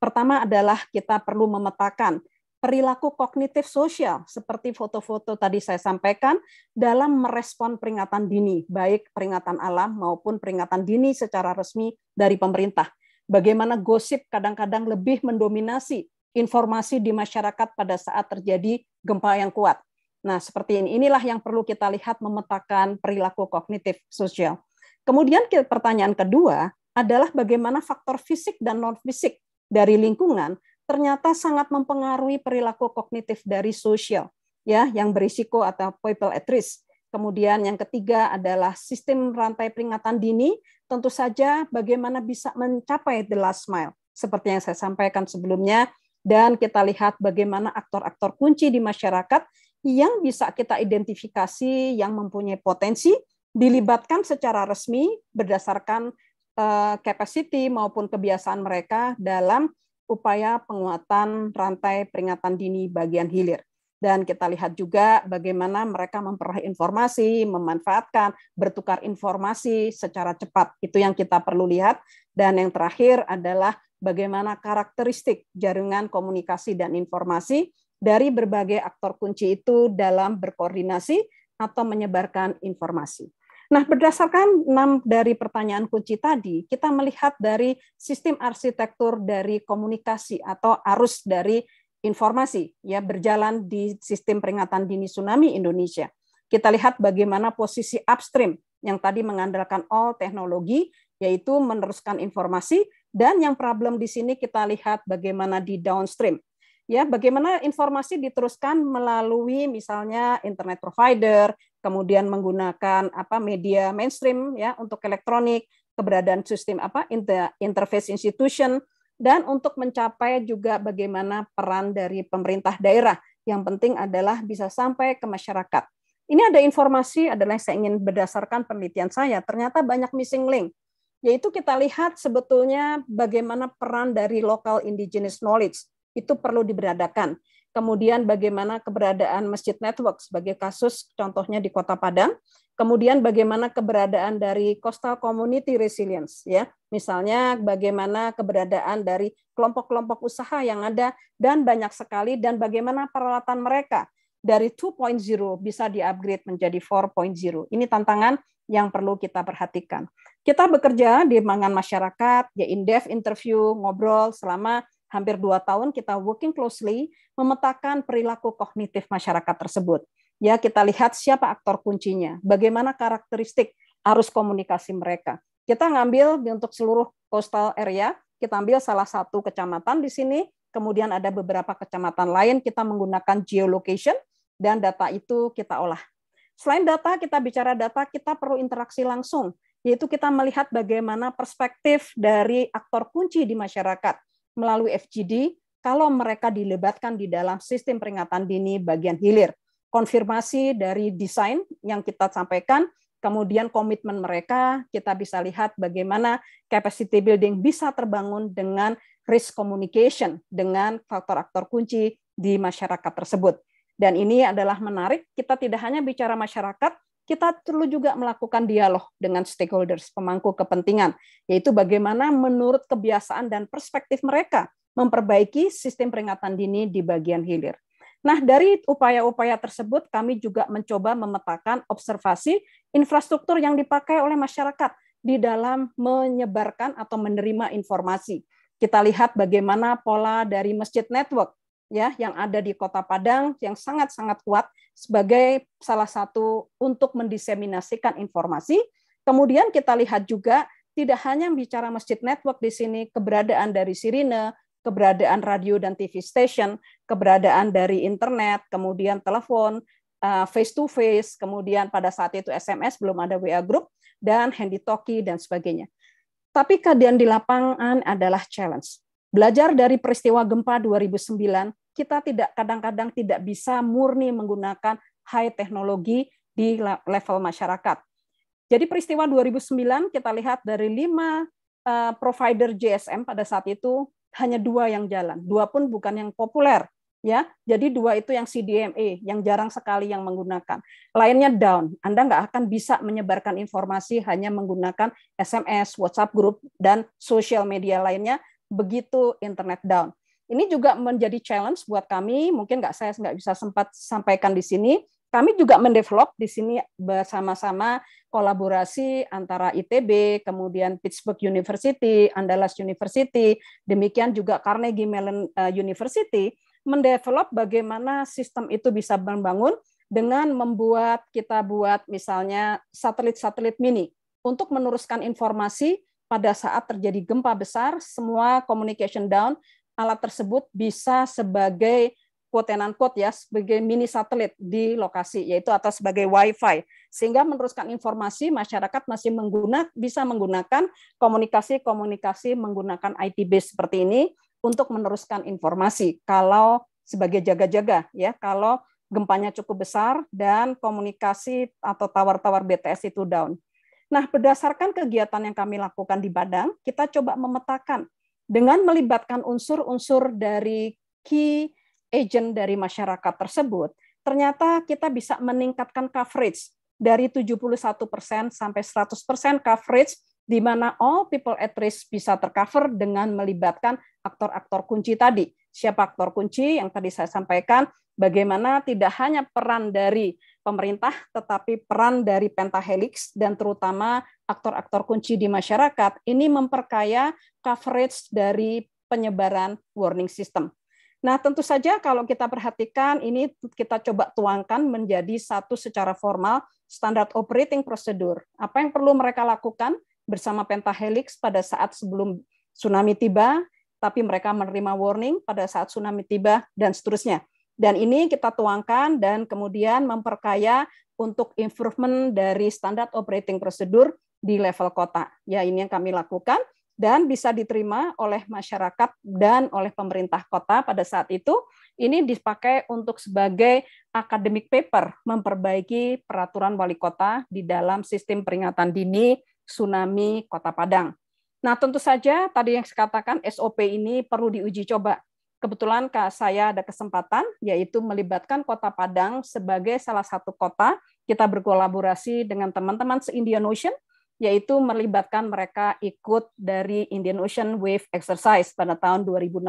Pertama adalah kita perlu memetakan perilaku kognitif sosial seperti foto-foto tadi saya sampaikan dalam merespon peringatan dini, baik peringatan alam maupun peringatan dini secara resmi dari pemerintah. Bagaimana gosip kadang-kadang lebih mendominasi informasi di masyarakat pada saat terjadi gempa yang kuat. Nah, seperti ini inilah yang perlu kita lihat memetakan perilaku kognitif sosial. Kemudian pertanyaan kedua adalah bagaimana faktor fisik dan non fisik dari lingkungan ternyata sangat mempengaruhi perilaku kognitif dari sosial ya yang berisiko atau people at risk. Kemudian yang ketiga adalah sistem rantai peringatan dini, tentu saja bagaimana bisa mencapai the last mile seperti yang saya sampaikan sebelumnya dan kita lihat bagaimana aktor-aktor kunci di masyarakat yang bisa kita identifikasi yang mempunyai potensi dilibatkan secara resmi berdasarkan eh, capacity maupun kebiasaan mereka dalam upaya penguatan rantai peringatan dini bagian hilir. Dan kita lihat juga bagaimana mereka memperoleh informasi, memanfaatkan, bertukar informasi secara cepat. Itu yang kita perlu lihat. Dan yang terakhir adalah bagaimana karakteristik jaringan komunikasi dan informasi dari berbagai aktor kunci itu dalam berkoordinasi atau menyebarkan informasi. Nah, berdasarkan enam dari pertanyaan kunci tadi, kita melihat dari sistem arsitektur dari komunikasi atau arus dari informasi ya berjalan di sistem peringatan dini tsunami Indonesia. Kita lihat bagaimana posisi upstream yang tadi mengandalkan all teknologi yaitu meneruskan informasi dan yang problem di sini kita lihat bagaimana di downstream ya bagaimana informasi diteruskan melalui misalnya internet provider kemudian menggunakan apa media mainstream ya untuk elektronik, keberadaan sistem apa inter interface institution dan untuk mencapai juga bagaimana peran dari pemerintah daerah. Yang penting adalah bisa sampai ke masyarakat. Ini ada informasi adalah saya ingin berdasarkan penelitian saya, ternyata banyak missing link. Yaitu kita lihat sebetulnya bagaimana peran dari local indigenous knowledge itu perlu diberadakan kemudian bagaimana keberadaan Masjid Network sebagai kasus contohnya di Kota Padang, kemudian bagaimana keberadaan dari Coastal Community Resilience ya. Misalnya bagaimana keberadaan dari kelompok-kelompok usaha yang ada dan banyak sekali dan bagaimana peralatan mereka dari 2.0 bisa di-upgrade menjadi 4.0. Ini tantangan yang perlu kita perhatikan. Kita bekerja di mangan masyarakat, ya in-depth interview, ngobrol selama hampir dua tahun kita working closely memetakan perilaku kognitif masyarakat tersebut. Ya, kita lihat siapa aktor kuncinya, bagaimana karakteristik arus komunikasi mereka. Kita ngambil untuk seluruh coastal area, kita ambil salah satu kecamatan di sini, kemudian ada beberapa kecamatan lain, kita menggunakan geolocation, dan data itu kita olah. Selain data, kita bicara data, kita perlu interaksi langsung, yaitu kita melihat bagaimana perspektif dari aktor kunci di masyarakat melalui FGD kalau mereka dilibatkan di dalam sistem peringatan dini bagian hilir. Konfirmasi dari desain yang kita sampaikan, kemudian komitmen mereka, kita bisa lihat bagaimana capacity building bisa terbangun dengan risk communication, dengan faktor-faktor kunci di masyarakat tersebut. Dan ini adalah menarik, kita tidak hanya bicara masyarakat, kita perlu juga melakukan dialog dengan stakeholders, pemangku kepentingan, yaitu bagaimana menurut kebiasaan dan perspektif mereka memperbaiki sistem peringatan dini di bagian hilir. Nah, dari upaya-upaya tersebut, kami juga mencoba memetakan observasi infrastruktur yang dipakai oleh masyarakat di dalam menyebarkan atau menerima informasi. Kita lihat bagaimana pola dari masjid network ya yang ada di Kota Padang yang sangat-sangat kuat sebagai salah satu untuk mendiseminasikan informasi. Kemudian kita lihat juga tidak hanya bicara masjid network di sini, keberadaan dari sirine, keberadaan radio dan TV station, keberadaan dari internet, kemudian telepon, face to face, kemudian pada saat itu SMS belum ada WA group dan handy talkie dan sebagainya. Tapi keadaan di lapangan adalah challenge. Belajar dari peristiwa gempa 2009, kita tidak kadang-kadang tidak bisa murni menggunakan high teknologi di level masyarakat. Jadi peristiwa 2009 kita lihat dari lima eh, provider JSM pada saat itu hanya dua yang jalan, dua pun bukan yang populer ya. Jadi dua itu yang CDMA yang jarang sekali yang menggunakan. Lainnya down. Anda nggak akan bisa menyebarkan informasi hanya menggunakan SMS, WhatsApp group dan social media lainnya begitu internet down. Ini juga menjadi challenge buat kami. Mungkin nggak saya nggak bisa sempat sampaikan di sini. Kami juga mendevelop di sini bersama-sama kolaborasi antara ITB, kemudian Pittsburgh University, Andalas University, demikian juga Carnegie Mellon eh, University mendevelop bagaimana sistem itu bisa membangun dengan membuat kita buat misalnya satelit-satelit mini untuk meneruskan informasi pada saat terjadi gempa besar, semua communication down, alat tersebut bisa sebagai quote and ya sebagai mini satelit di lokasi yaitu atau sebagai wifi sehingga meneruskan informasi masyarakat masih menggunakan bisa menggunakan komunikasi-komunikasi menggunakan IT base seperti ini untuk meneruskan informasi kalau sebagai jaga-jaga ya kalau gempanya cukup besar dan komunikasi atau tawar-tawar BTS itu down. Nah, berdasarkan kegiatan yang kami lakukan di Badang, kita coba memetakan dengan melibatkan unsur-unsur dari key agent dari masyarakat tersebut, ternyata kita bisa meningkatkan coverage dari 71% sampai 100% coverage di mana all people at risk bisa tercover dengan melibatkan aktor-aktor kunci tadi. Siapa aktor kunci yang tadi saya sampaikan, bagaimana tidak hanya peran dari pemerintah, tetapi peran dari Pentahelix dan terutama aktor-aktor kunci di masyarakat ini memperkaya coverage dari penyebaran warning system. Nah, tentu saja kalau kita perhatikan ini kita coba tuangkan menjadi satu secara formal standar operating procedure. Apa yang perlu mereka lakukan bersama Pentahelix pada saat sebelum tsunami tiba, tapi mereka menerima warning pada saat tsunami tiba dan seterusnya. Dan ini kita tuangkan dan kemudian memperkaya untuk improvement dari standar operating prosedur di level kota. Ya, ini yang kami lakukan dan bisa diterima oleh masyarakat dan oleh pemerintah kota pada saat itu. Ini dipakai untuk sebagai academic paper memperbaiki peraturan wali kota di dalam sistem peringatan dini tsunami Kota Padang. Nah, tentu saja tadi yang saya katakan SOP ini perlu diuji coba Kebetulan saya ada kesempatan yaitu melibatkan Kota Padang sebagai salah satu kota kita berkolaborasi dengan teman-teman se-Indian Ocean yaitu melibatkan mereka ikut dari Indian Ocean Wave Exercise pada tahun 2016.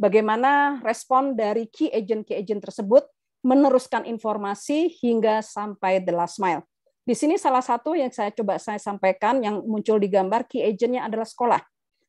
Bagaimana respon dari key agent-key agent tersebut meneruskan informasi hingga sampai the last mile. Di sini salah satu yang saya coba saya sampaikan yang muncul di gambar key agentnya adalah sekolah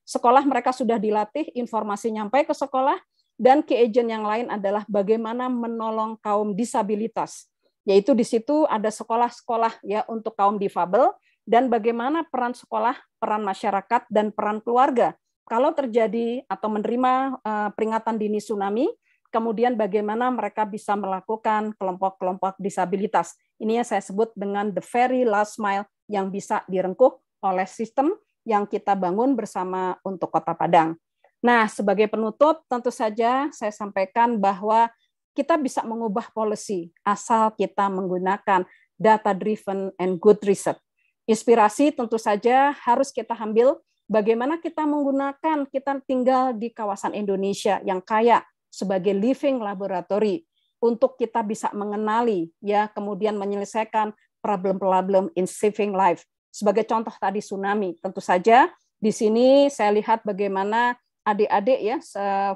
sekolah mereka sudah dilatih, informasi nyampe ke sekolah, dan key agent yang lain adalah bagaimana menolong kaum disabilitas. Yaitu di situ ada sekolah-sekolah ya untuk kaum difabel dan bagaimana peran sekolah, peran masyarakat dan peran keluarga. Kalau terjadi atau menerima eh, peringatan dini tsunami, kemudian bagaimana mereka bisa melakukan kelompok-kelompok disabilitas. Ini yang saya sebut dengan the very last mile yang bisa direngkuh oleh sistem yang kita bangun bersama untuk Kota Padang. Nah, sebagai penutup, tentu saja saya sampaikan bahwa kita bisa mengubah policy asal kita menggunakan data-driven and good research. Inspirasi tentu saja harus kita ambil bagaimana kita menggunakan kita tinggal di kawasan Indonesia yang kaya sebagai living laboratory untuk kita bisa mengenali ya kemudian menyelesaikan problem-problem in saving life sebagai contoh tadi tsunami, tentu saja di sini saya lihat bagaimana adik-adik ya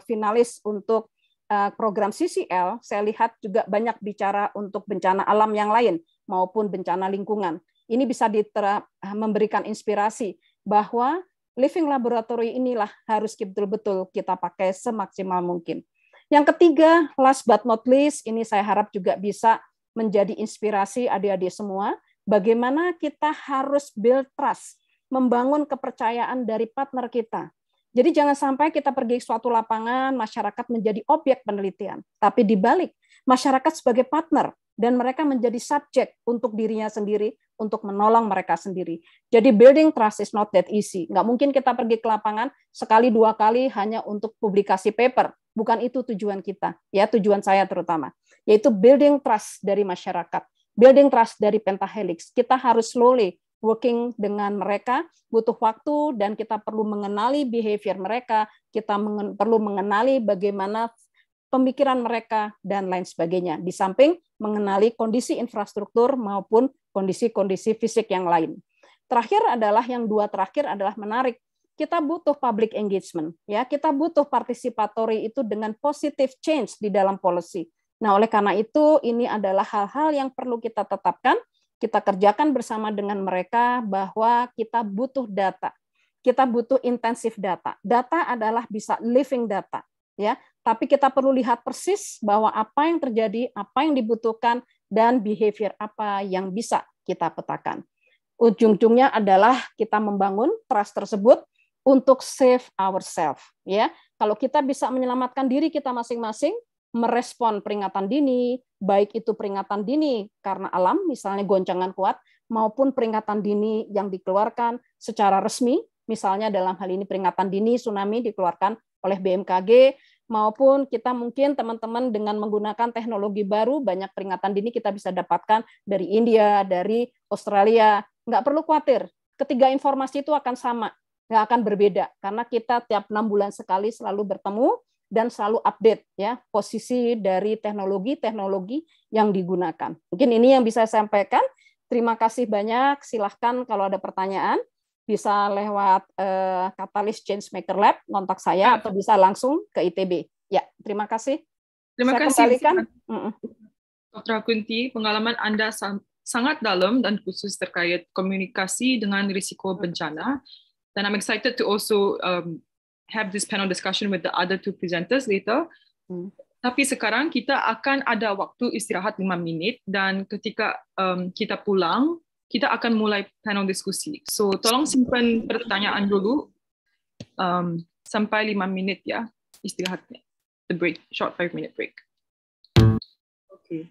finalis untuk eh, program CCL, saya lihat juga banyak bicara untuk bencana alam yang lain maupun bencana lingkungan. Ini bisa diterap, eh, memberikan inspirasi bahwa living laboratory inilah harus betul-betul kita pakai semaksimal mungkin. Yang ketiga, last but not least, ini saya harap juga bisa menjadi inspirasi adik-adik semua Bagaimana kita harus build trust, membangun kepercayaan dari partner kita. Jadi jangan sampai kita pergi ke suatu lapangan, masyarakat menjadi objek penelitian. Tapi dibalik, masyarakat sebagai partner, dan mereka menjadi subjek untuk dirinya sendiri untuk menolong mereka sendiri. Jadi building trust is not that easy. Nggak mungkin kita pergi ke lapangan sekali dua kali hanya untuk publikasi paper. Bukan itu tujuan kita, ya tujuan saya terutama, yaitu building trust dari masyarakat building trust dari Pentahelix. Kita harus slowly working dengan mereka butuh waktu dan kita perlu mengenali behavior mereka, kita mengen, perlu mengenali bagaimana pemikiran mereka dan lain sebagainya. Di samping mengenali kondisi infrastruktur maupun kondisi-kondisi fisik yang lain. Terakhir adalah yang dua terakhir adalah menarik. Kita butuh public engagement, ya. Kita butuh participatory itu dengan positive change di dalam policy. Nah, oleh karena itu, ini adalah hal-hal yang perlu kita tetapkan, kita kerjakan bersama dengan mereka bahwa kita butuh data. Kita butuh intensif data. Data adalah bisa living data, ya. Tapi kita perlu lihat persis bahwa apa yang terjadi, apa yang dibutuhkan, dan behavior apa yang bisa kita petakan. Ujung-ujungnya adalah kita membangun trust tersebut untuk save ourselves, ya. Kalau kita bisa menyelamatkan diri kita masing-masing, merespon peringatan dini, baik itu peringatan dini karena alam, misalnya goncangan kuat, maupun peringatan dini yang dikeluarkan secara resmi, misalnya dalam hal ini peringatan dini tsunami dikeluarkan oleh BMKG, maupun kita mungkin teman-teman dengan menggunakan teknologi baru, banyak peringatan dini kita bisa dapatkan dari India, dari Australia. Nggak perlu khawatir, ketiga informasi itu akan sama, nggak akan berbeda, karena kita tiap enam bulan sekali selalu bertemu, dan selalu update ya posisi dari teknologi-teknologi yang digunakan. Mungkin ini yang bisa saya sampaikan. Terima kasih banyak. Silahkan kalau ada pertanyaan bisa lewat uh, Catalyst Maker Lab kontak saya ya. atau bisa langsung ke ITB. Ya, terima kasih. Terima saya kasih. Kembalikan. Dr. Kunti, pengalaman Anda sangat dalam dan khusus terkait komunikasi dengan risiko bencana. Dan I'm excited to also um, have this panel discussion with the other two presenters later. Hmm. Tapi sekarang kita akan ada waktu istirahat lima minit dan ketika um, kita pulang, kita akan mulai panel diskusi. So tolong simpan pertanyaan dulu um, sampai lima minit ya istirahatnya. The break, short five minute break. Okay.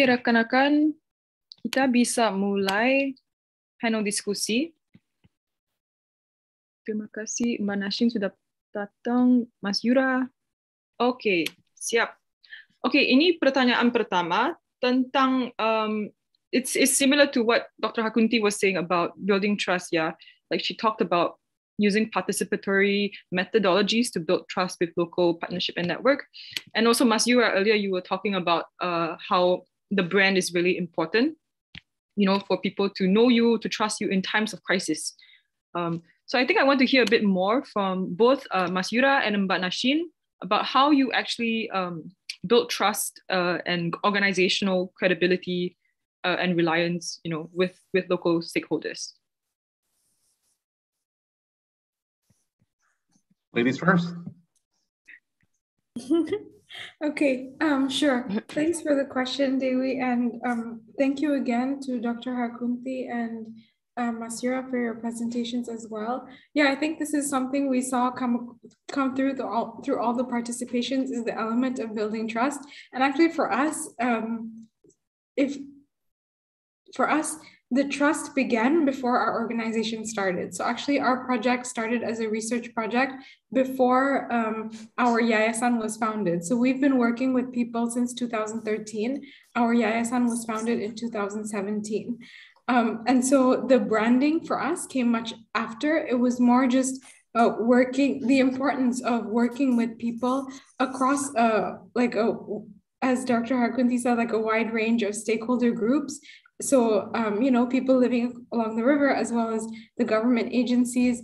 Jadi rekan-rekan, kita bisa mulai panel diskusi. Terima kasih Mbak Nashin sudah datang, Mas Yura. Oke, okay, siap. Oke, okay, ini pertanyaan pertama tentang um, it's it's similar to what Dr. Hakunti was saying about building trust. Yeah, like she talked about using participatory methodologies to build trust with local partnership and network. And also, Yura, earlier you were talking about uh, how the brand is really important, you know, for people to know you, to trust you in times of crisis. Um, so I think I want to hear a bit more from both uh, and Mbak Nashin about how you actually um, build trust uh, and organizational credibility uh, and reliance, you know, with, with local stakeholders. Ladies first. Okay, um, sure. Thanks for the question, Dewi, and um, thank you again to Dr. Hakunti and uh, for your presentations as well. Yeah, I think this is something we saw come come through the all through all the participations is the element of building trust. And actually, for us, um, if for us, the trust began before our organization started. So actually, our project started as a research project before um, our Yayasan was founded. So we've been working with people since 2013. Our Yayasan was founded in 2017. Um, and so the branding for us came much after. It was more just uh, working, the importance of working with people across uh, like a as Dr. Harkunti said, like a wide range of stakeholder groups so um, you know people living along the river as well as the government agencies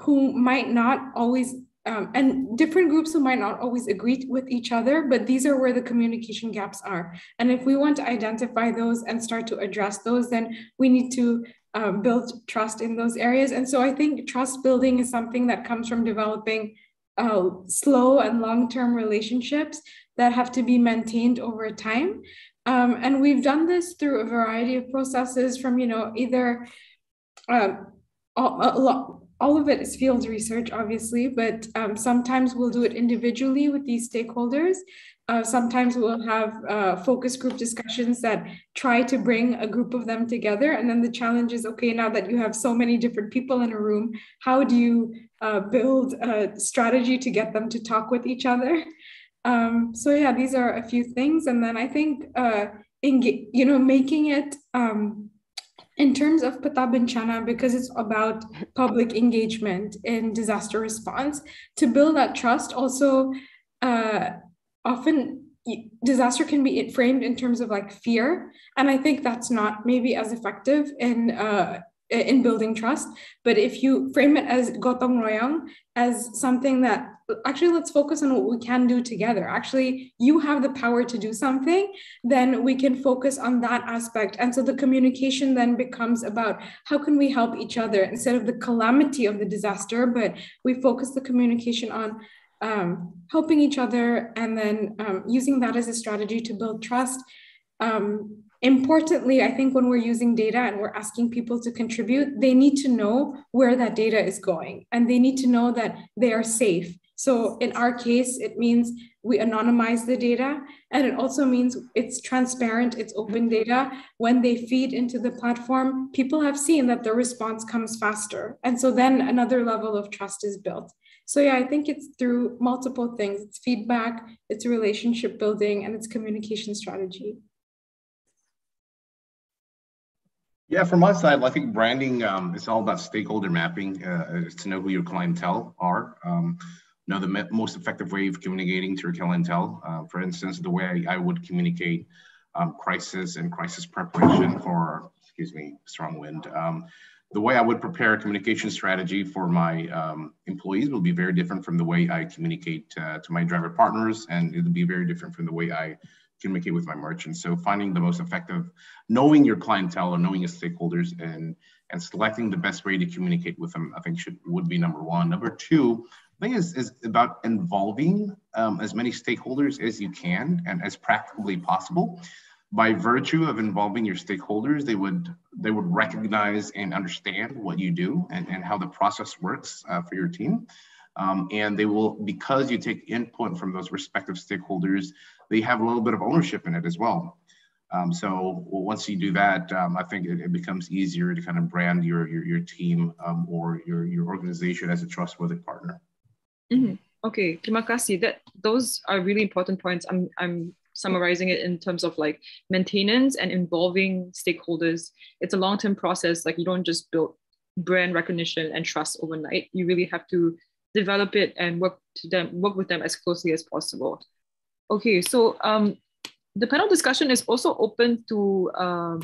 who might not always um, and different groups who might not always agree with each other but these are where the communication gaps are and if we want to identify those and start to address those then we need to um, build trust in those areas and so i think trust building is something that comes from developing uh, slow and long-term relationships that have to be maintained over time um, and we've done this through a variety of processes from, you know, either um, all, all of it is field research, obviously, but um, sometimes we'll do it individually with these stakeholders. Uh, sometimes we'll have uh, focus group discussions that try to bring a group of them together. And then the challenge is okay, now that you have so many different people in a room, how do you uh, build a strategy to get them to talk with each other? Um, so yeah, these are a few things, and then I think uh, in, you know making it um, in terms of patabinchana Chana, because it's about public engagement in disaster response, to build that trust. Also, uh, often disaster can be framed in terms of like fear, and I think that's not maybe as effective in. Uh, in building trust, but if you frame it as gotong royong, as something that actually let's focus on what we can do together actually you have the power to do something then we can focus on that aspect and so the communication then becomes about how can we help each other instead of the calamity of the disaster but we focus the communication on um, helping each other and then um, using that as a strategy to build trust um, importantly i think when we're using data and we're asking people to contribute they need to know where that data is going and they need to know that they are safe so in our case, it means we anonymize the data and it also means it's transparent, it's open data. When they feed into the platform, people have seen that the response comes faster. And so then another level of trust is built. So yeah, I think it's through multiple things. It's feedback, it's relationship building, and it's communication strategy. Yeah, from my side, I think branding um, is all about stakeholder mapping. Uh, uh to know who your clientele are. Um, you know, the most effective way of communicating to your Uh, for instance, the way I, I would communicate um, crisis and crisis preparation for, excuse me, strong wind. Um, the way I would prepare a communication strategy for my um, employees will be very different from the way I communicate uh, to my driver partners, and it'll be very different from the way I communicate with my merchants. So finding the most effective, knowing your clientele or knowing your stakeholders, and and selecting the best way to communicate with them, I think should would be number one. Number two thing is, is about involving um, as many stakeholders as you can and as practically possible. By virtue of involving your stakeholders, they would they would recognize and understand what you do and, and how the process works uh, for your team. Um, and they will, because you take input from those respective stakeholders, they have a little bit of ownership in it as well. Um, so once you do that, um, I think it, it, becomes easier to kind of brand your your, your team um, or your your organization as a trustworthy partner. Mm-hmm. Okay, terima kasih. That those are really important points. I'm I'm summarizing it in terms of like maintenance and involving stakeholders. It's a long-term process. Like you don't just build brand recognition and trust overnight. You really have to develop it and work to them, work with them as closely as possible. Okay, so um, the panel discussion is also open to um,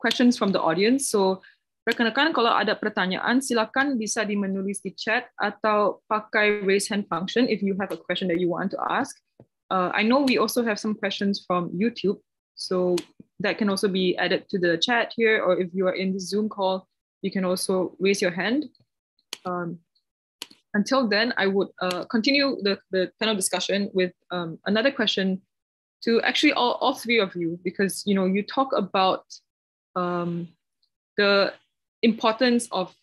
questions from the audience. So Rekan-rekan kalau ada pertanyaan silakan bisa dimenulis di chat atau pakai raise hand function if you have a question that you want to ask. Uh, I know we also have some questions from YouTube, so that can also be added to the chat here, or if you are in the Zoom call, you can also raise your hand. Um, until then, I would uh, continue the, the panel discussion with um, another question to actually all, all three of you, because you know you talk about um, the importance of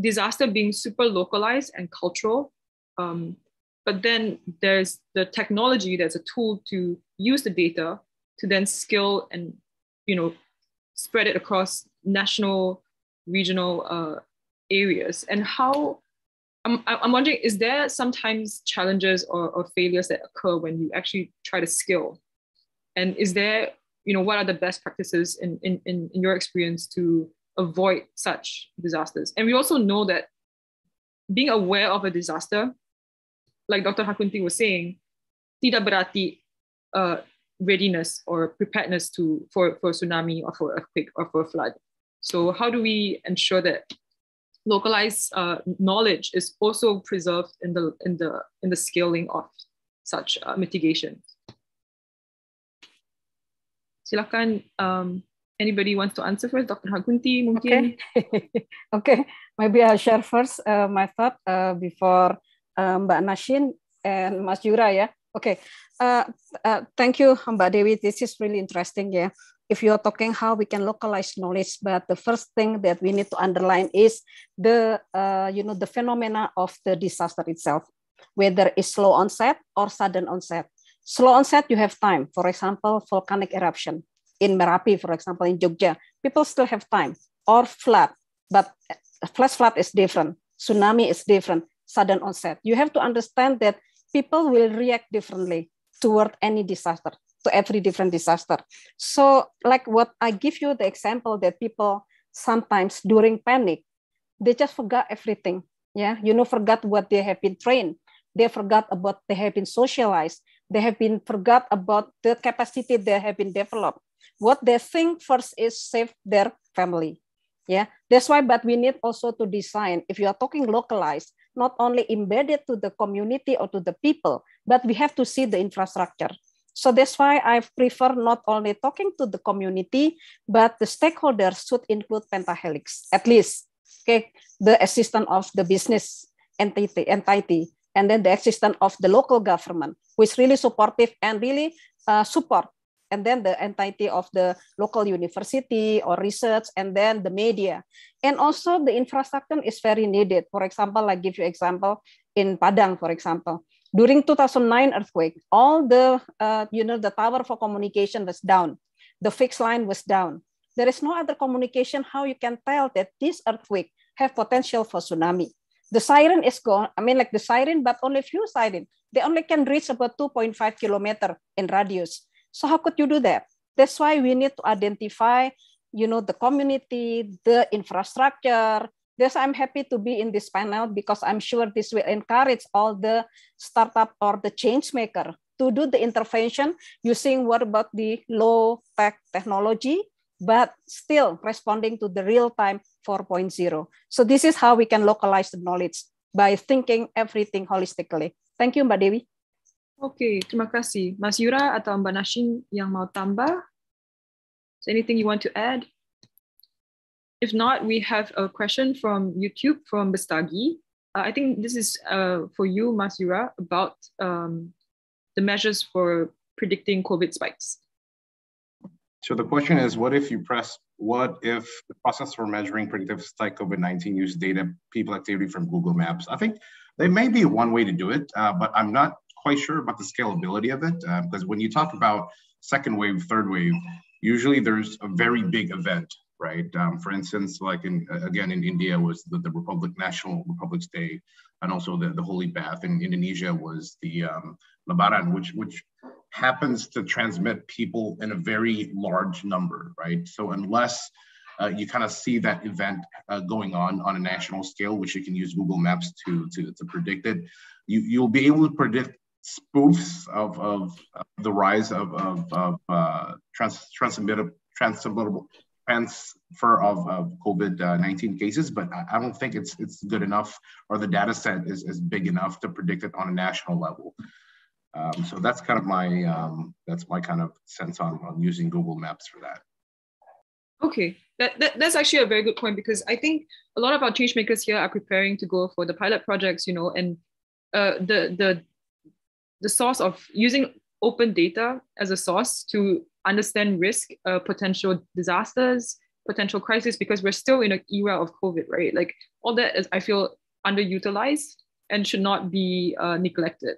disaster being super localized and cultural. Um, but then there's the technology that's a tool to use the data to then scale and you know spread it across national, regional uh, areas. And how I'm, I'm wondering, is there sometimes challenges or, or failures that occur when you actually try to scale? And is there, you know, what are the best practices in, in, in, in your experience to avoid such disasters. And we also know that being aware of a disaster, like Dr. Hakunti was saying, tidak berarti uh, readiness or preparedness to for, for tsunami or for earthquake or for flood. So how do we ensure that localized uh, knowledge is also preserved in the in the in the scaling of such uh, mitigation? Silakan um, anybody wants to answer first, Dr. Hagunti mungkin. Okay, okay. maybe I'll share first uh, my thought uh, before uh, Mbak Nashin and Mas Yura ya. Yeah. Okay, uh, uh, thank you Mbak Dewi. This is really interesting ya. Yeah. If you are talking how we can localize knowledge, but the first thing that we need to underline is the uh, you know the phenomena of the disaster itself, whether it's slow onset or sudden onset. Slow onset, you have time. For example, volcanic eruption in Merapi, for example, in Jogja, people still have time or flood, but flash flood is different. Tsunami is different. Sudden onset. You have to understand that people will react differently toward any disaster, to every different disaster. So, like what I give you the example that people sometimes during panic, they just forgot everything. Yeah, you know, forgot what they have been trained. They forgot about they have been socialized. They have been forgot about the capacity they have been developed. What they think first is save their family. Yeah, that's why. But we need also to design. If you are talking localized, not only embedded to the community or to the people, but we have to see the infrastructure. So that's why I prefer not only talking to the community, but the stakeholders should include Pentahelix at least. Okay, the assistant of the business entity, entity, and then the assistant of the local government, who is really supportive and really uh, support and then the entity of the local university or research, and then the media. And also the infrastructure is very needed. For example, I give you example in Padang, for example. During 2009 earthquake, all the, uh, you know, the tower for communication was down. The fixed line was down. There is no other communication how you can tell that this earthquake have potential for tsunami the siren is gone. I mean, like the siren, but only few siren. They only can reach about 2.5 kilometer in radius. So how could you do that? That's why we need to identify, you know, the community, the infrastructure. This I'm happy to be in this panel because I'm sure this will encourage all the startup or the change maker to do the intervention using what about the low tech technology, but still responding to the real time 4.0. So this is how we can localize the knowledge by thinking everything holistically. Thank you, Mbak Dewi okay, terima kasih. Mas Yura atau Mbak Nashin yang mau tambah? Is anything you want to add? If not, we have a question from YouTube from Bestagi. Uh, I think this is uh, for you, Mas Yura, about um, the measures for predicting COVID spikes. So the question is, what if you press, what if the process for measuring predictive spike COVID-19 use data people activity from Google Maps? I think there may be one way to do it, uh, but I'm not quite sure about the scalability of it uh, um, because when you talk about second wave, third wave, usually there's a very big event, right? Um, for instance, like in again in India was the, the Republic National Republic's Day, and also the, the Holy Bath. In Indonesia was the um, Lebaran, which which happens to transmit people in a very large number, right? So unless uh, you kind of see that event uh, going on on a national scale, which you can use Google Maps to, to, to predict it. You, you'll be able to predict spoofs of, of, of the rise of, of, of uh, trans, transmittable, transmittable transfer of, of COVID-19 cases, but I, I, don't think it's, it's good enough or the data set is, is big enough to predict it on a national level. Um, so that's kind of my, um, that's my kind of sense on, on using Google Maps for that. Okay, that, that, that's actually a very good point because I think a lot of our change makers here are preparing to go for the pilot projects, you know, and uh, the the the source of using open data as a source to understand risk, uh, potential disasters, potential crisis, because we're still in an era of COVID, right? Like all that is, I feel, underutilized and should not be uh, neglected.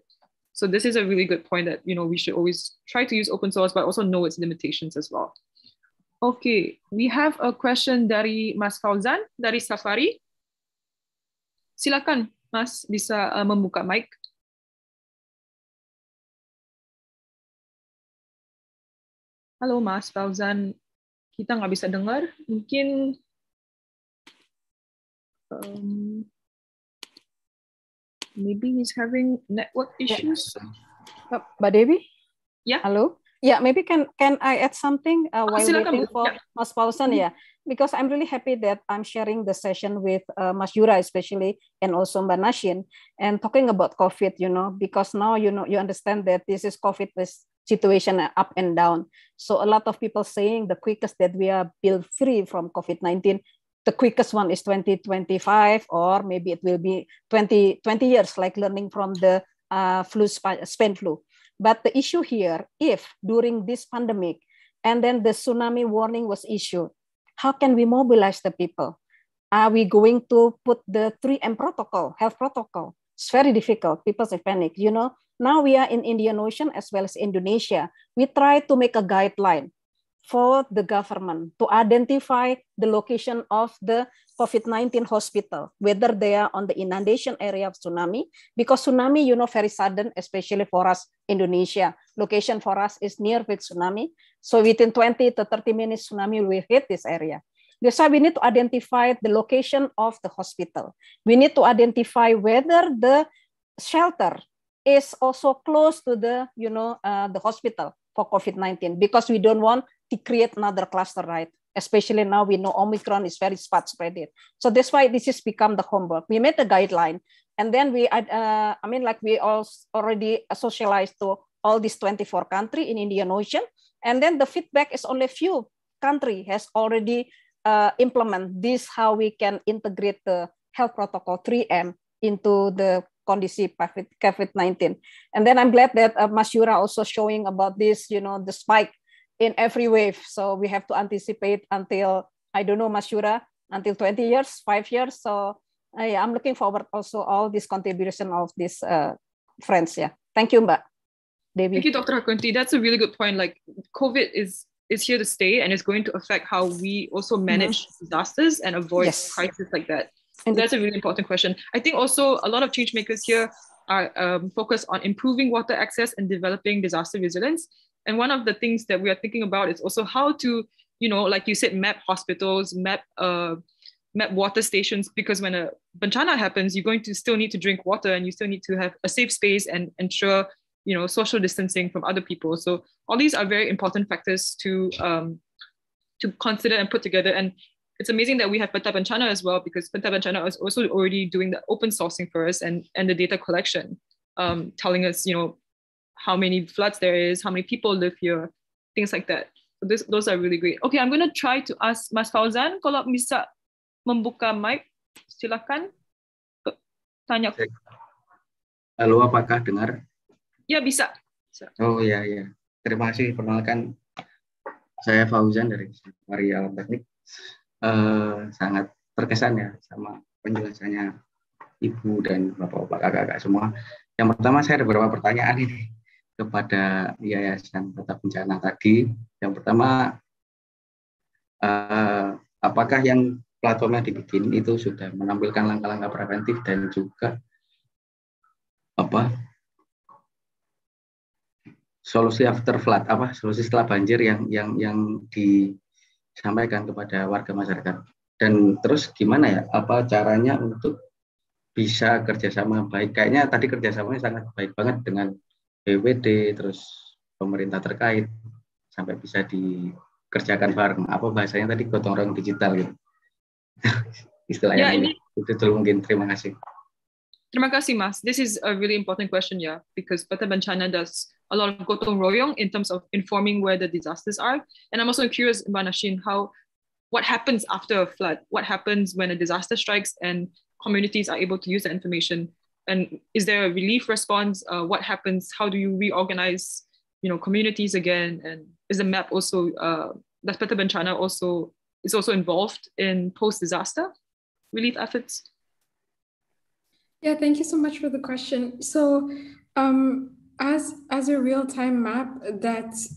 So this is a really good point that you know we should always try to use open source, but also know its limitations as well. Okay, we have a question dari Mas Fauzan dari Safari. Silakan Mas bisa uh, membuka mic. Halo Mas Fauzan, kita nggak bisa dengar. Mungkin um, maybe he's having network ya. issues. Yeah. Oh, Mbak Dewi? Ya. Yeah. Halo. Yeah, maybe can can I add something uh, ah, while Silakan. waiting for yeah. Mas Fauzan mm-hmm. ya, Yeah, because I'm really happy that I'm sharing the session with uh, Mas Yura especially and also Mbak Nashin and talking about COVID. You know, because now you know you understand that this is COVID is situation up and down. So a lot of people saying the quickest that we are built free from COVID-19, the quickest one is 2025, or maybe it will be 20, 20 years, like learning from the uh, flu, Spain flu. But the issue here, if during this pandemic, and then the tsunami warning was issued, how can we mobilize the people? Are we going to put the 3M protocol, health protocol? It's very difficult. People say panic. You know, now we are in Indian Ocean as well as Indonesia. We try to make a guideline for the government to identify the location of the COVID-19 hospital, whether they are on the inundation area of tsunami, because tsunami, you know, very sudden, especially for us, Indonesia. Location for us is near with tsunami. So within 20 to 30 minutes, tsunami will hit this area. So we need to identify the location of the hospital. We need to identify whether the shelter is also close to the you know uh, the hospital for COVID-19 because we don't want to create another cluster, right? Especially now we know Omicron is very spread spreading, So that's why this has become the homework. We made a guideline, and then we, uh, I mean, like we all already socialized to all these 24 country in Indian Ocean, and then the feedback is only few country has already uh, implement this how we can integrate the health protocol 3M into the kondisi COVID-19. And then I'm glad that uh, also showing about this, you know, the spike in every wave. So we have to anticipate until, I don't know, Mas until 20 years, five years. So uh, yeah, I'm looking forward also all this contribution of these uh, friends. Yeah. Thank you, Mbak. David. Thank you, Dr. Hakunti. That's a really good point. Like COVID is is here to stay and it's going to affect how we also manage mm-hmm. disasters and avoid yes. like that. And that's a really important question. I think also a lot of change makers here are um, focused on improving water access and developing disaster resilience. And one of the things that we are thinking about is also how to, you know, like you said, map hospitals, map uh, map water stations, because when a banchana happens, you're going to still need to drink water and you still need to have a safe space and ensure, you know, social distancing from other people. So all these are very important factors to um, to consider and put together. And it's amazing that we have Penta Panchana as well because Penta Panchana is also already doing the open sourcing for us and, and the data collection, um, telling us, you know, how many floods there is, how many people live here, things like that. So this, those are really great. Okay, I'm going to try to ask Mas Fauzan kalau bisa membuka mic, silakan tanya. Halo, apakah dengar? Ya, bisa. bisa. Oh yeah yeah. Terima kasih. Perkenalkan, saya Fauzan dari Maria Teknik. Eh, sangat terkesan ya sama penjelasannya ibu dan bapak-bapak kakak-kakak semua. Yang pertama saya ada beberapa pertanyaan ini kepada Yayasan Kota Bencana tadi. Yang pertama, eh, apakah yang platformnya dibikin itu sudah menampilkan langkah-langkah preventif dan juga apa solusi after flood apa solusi setelah banjir yang yang yang di sampaikan kepada warga masyarakat. Dan terus gimana ya, apa caranya untuk bisa kerjasama baik? Kayaknya tadi kerjasamanya sangat baik banget dengan BWD, terus pemerintah terkait, sampai bisa dikerjakan bareng. Apa bahasanya tadi gotong royong digital gitu. Istilahnya ya, ini, itu dulu mungkin. Terima kasih. Terima kasih, Mas. This is a really important question, yeah, because Peta Bencana does a lot of gotong royong in terms of informing where the disasters are. And I'm also curious about how what happens after a flood? What happens when a disaster strikes and communities are able to use that information? And is there a relief response? Uh, what happens? How do you reorganize, you know, communities again? And is the map also uh, that's China also is also involved in post-disaster relief efforts? Yeah, thank you so much for the question. So um, as as a real-time map that's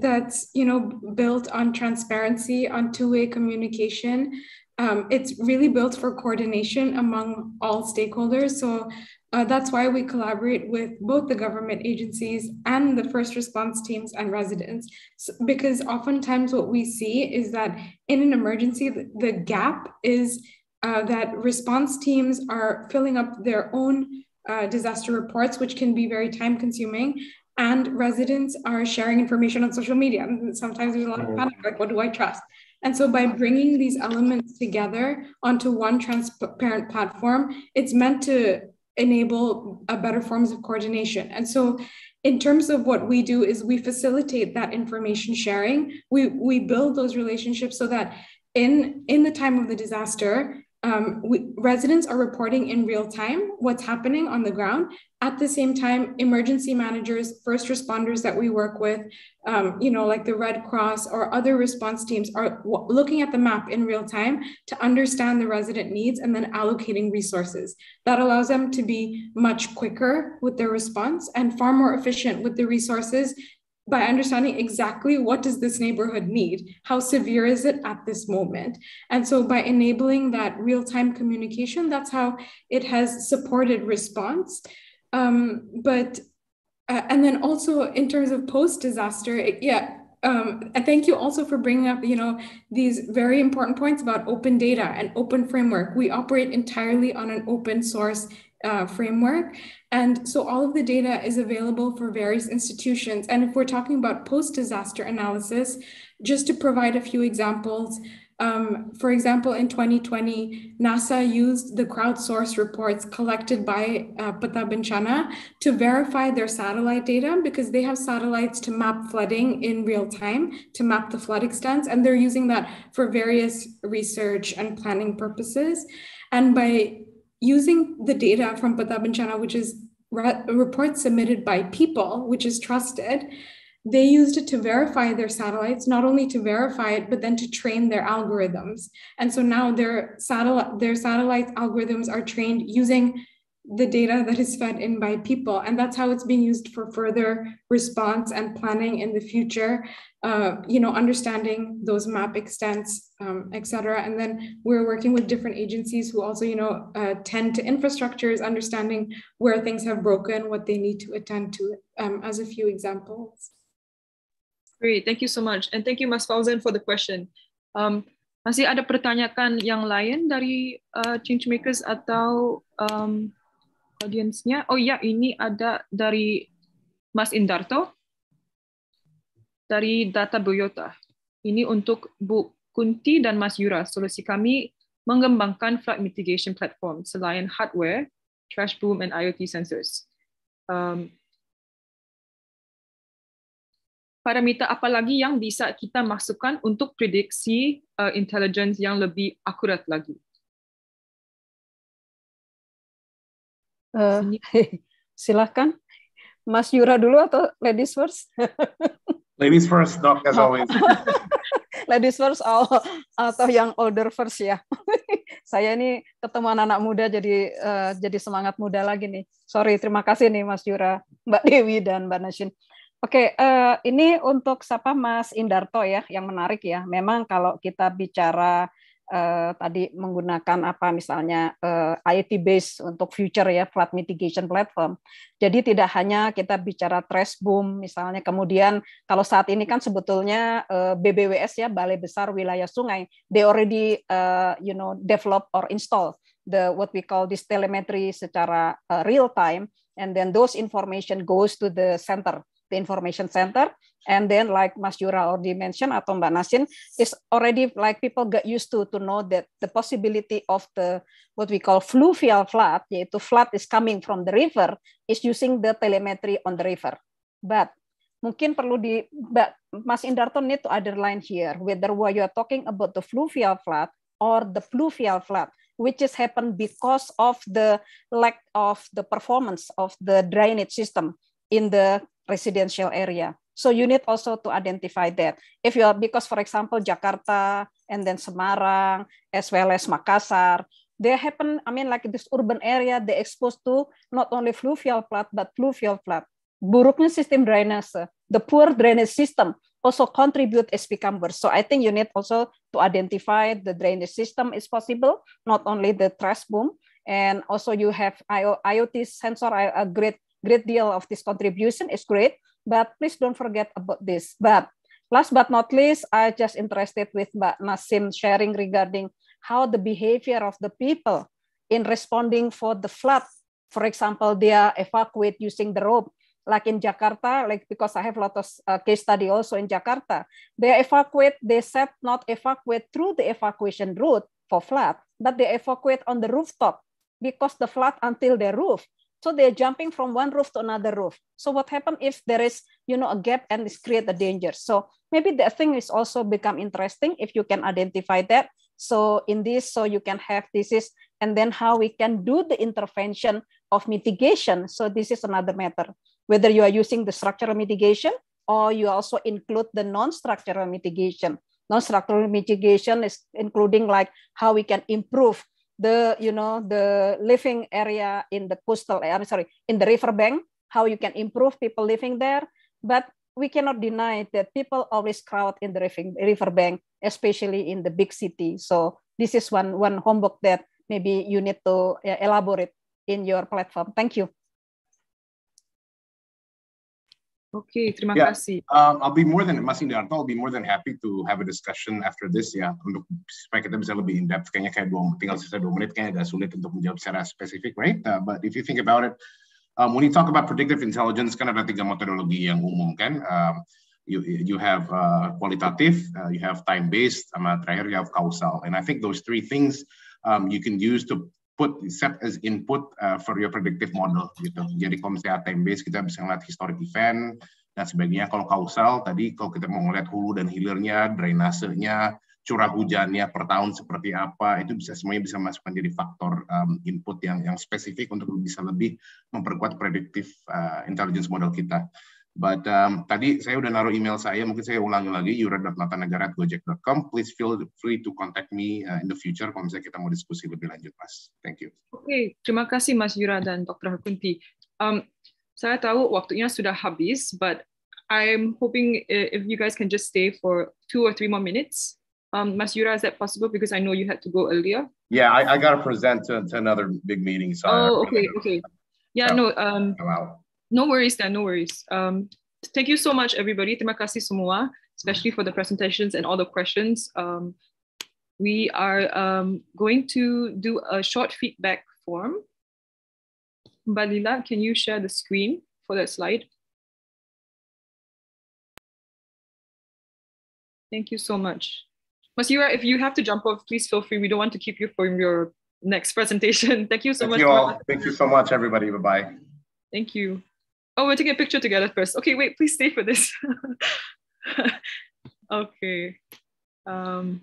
that's you know built on transparency on two-way communication um, it's really built for coordination among all stakeholders so uh, that's why we collaborate with both the government agencies and the first response teams and residents so, because oftentimes what we see is that in an emergency the, the gap is uh, that response teams are filling up their own uh, disaster reports, which can be very time consuming. And residents are sharing information on social media. And sometimes there's a lot of mm. panic like, what do I trust? And so, by bringing these elements together onto one transparent platform, it's meant to enable better forms of coordination. And so, in terms of what we do, is we facilitate that information sharing. We we build those relationships so that in in the time of the disaster, um, we, residents are reporting in real time what's happening on the ground. At the same time, emergency managers, first responders that we work with, um, you know, like the Red Cross or other response teams, are w- looking at the map in real time to understand the resident needs and then allocating resources. That allows them to be much quicker with their response and far more efficient with the resources by understanding exactly what does this neighborhood need how severe is it at this moment and so by enabling that real-time communication that's how it has supported response um, but uh, and then also in terms of post-disaster it, yeah um, and thank you also for bringing up you know these very important points about open data and open framework we operate entirely on an open source uh, framework. And so all of the data is available for various institutions. And if we're talking about post disaster analysis, just to provide a few examples, um, for example, in 2020, NASA used the crowdsourced reports collected by uh, Patabenchana to verify their satellite data because they have satellites to map flooding in real time, to map the flood extents, and they're using that for various research and planning purposes. And by using the data from Patabanchana, which is re- reports submitted by people, which is trusted, they used it to verify their satellites, not only to verify it, but then to train their algorithms. And so now their satellite their satellite algorithms are trained using the data that is fed in by people. And that's how it's being used for further response and planning in the future, uh, you know, understanding those map extents, um, et cetera. And then we're working with different agencies who also, you know, uh, tend to infrastructures, understanding where things have broken, what they need to attend to, um, as a few examples. Great, thank you so much. And thank you, Mas Fauzan, for the question. Um, masih ada pertanyaan yang lain dari uh, Changemakers atau um, audiensnya. Oh iya, ini ada dari Mas Indarto dari Data Boyota. Ini untuk Bu Kunti dan Mas Yura. Solusi kami mengembangkan flood mitigation platform selain hardware, trash boom, and IoT sensors. Um, parameter apa lagi yang bisa kita masukkan untuk prediksi uh, intelligence yang lebih akurat lagi? Uh, silahkan, Mas Yura dulu atau ladies first? ladies first, dok, as oh. always. ladies first all, oh, atau yang older first ya. Saya ini ketemu anak, muda jadi uh, jadi semangat muda lagi nih. Sorry, terima kasih nih Mas Yura, Mbak Dewi dan Mbak Nasin. Oke, uh, ini untuk siapa Mas Indarto ya, yang menarik ya. Memang kalau kita bicara uh, tadi menggunakan apa misalnya uh, eh, IT base untuk future ya flood mitigation platform. Jadi tidak hanya kita bicara trash boom misalnya kemudian kalau saat ini kan sebetulnya uh, eh, BBWS ya Balai Besar Wilayah Sungai they already uh, you know develop or install the what we call this telemetry secara uh, real time and then those information goes to the center the information center and then like Mas Jura already mentioned atau Mbak Nasin is already like people get used to to know that the possibility of the what we call fluvial flood yaitu flood is coming from the river is using the telemetry on the river but mungkin perlu di Mbak, Mas Indarto need to underline here whether what you are talking about the fluvial flood or the pluvial flood which is happened because of the lack of the performance of the drainage system in the residential area. So you need also to identify that. If you are, because for example, Jakarta and then Semarang, as well as Makassar, they happen, I mean, like this urban area, they exposed to not only fluvial flood, but fluvial flood. Buruknya sistem drainage, the poor drainage system also contribute become worse. So I think you need also to identify the drainage system is possible, not only the trash boom, and also you have IoT sensor, a great great deal of this contribution is great, but please don't forget about this. But last but not least, I just interested with Mbak Nasim sharing regarding how the behavior of the people in responding for the flood. For example, they are evacuate using the rope like in Jakarta, like because I have a lot of uh, case study also in Jakarta, they evacuate, they said not evacuate through the evacuation route for flood, but they evacuate on the rooftop because the flood until the roof. So they're jumping from one roof to another roof. So what happened if there is, you know, a gap and this create a danger? So maybe that thing is also become interesting if you can identify that. So in this, so you can have this is, and then how we can do the intervention of mitigation. So this is another matter, whether you are using the structural mitigation or you also include the non-structural mitigation. Non-structural mitigation is including like how we can improve the you know the living area in the coastal area sorry in the riverbank how you can improve people living there but we cannot deny that people always crowd in the river, especially in the big city so this is one one homework that maybe you need to eh, elaborate in your platform thank you Okay, terima yeah. kasih. Um, I'll be more than Mas Indarto, I'll be more than happy to have a discussion after this ya untuk supaya kita bisa lebih in depth. Kayaknya kayak dua, tinggal sisa dua menit kayaknya agak sulit untuk menjawab secara spesifik, right? Uh, but if you think about it, um, when you talk about predictive intelligence kan ada tiga metodologi yang umum kan. Um, you you have uh, qualitative, uh, you have time based, sama terakhir you have causal. And I think those three things um, you can use to put set as input uh, for your predictive model gitu. Jadi kalau misalnya time based kita bisa melihat historic event dan sebagainya. Kalau kausal tadi kalau kita mau melihat hulu dan hilirnya, drainasenya, curah hujannya per tahun seperti apa itu bisa semuanya bisa masuk menjadi faktor um, input yang yang spesifik untuk bisa lebih memperkuat predictive uh, intelligence model kita. But um, tadi saya udah naruh email saya, mungkin saya ulangi lagi, yura.matanagara.gojek.com. Please feel free to contact me uh, in the future kalau misalnya kita mau diskusi lebih lanjut, Mas. Thank you. Oke, okay, terima kasih Mas Yura dan Dr. Hakunti. Um, saya tahu waktunya sudah habis, but I'm hoping uh, if you guys can just stay for two or three more minutes. Um, Mas Yura, is that possible? Because I know you had to go earlier. Yeah, I, I got to present to, another big meeting. So oh, okay, okay. Yeah, no. Um, wow. no worries Dan. no worries. Um, thank you so much everybody. Terima kasih semua, especially for the presentations and all the questions. Um, we are um, going to do a short feedback form. Balila, can you share the screen for that slide? Thank you so much. Masira, if you have to jump off, please feel free. We don't want to keep you from your next presentation. Thank you so Thank much. You all. Thank you so much, everybody. Bye-bye. Thank you. oh we're taking a picture together first okay wait please stay for this okay um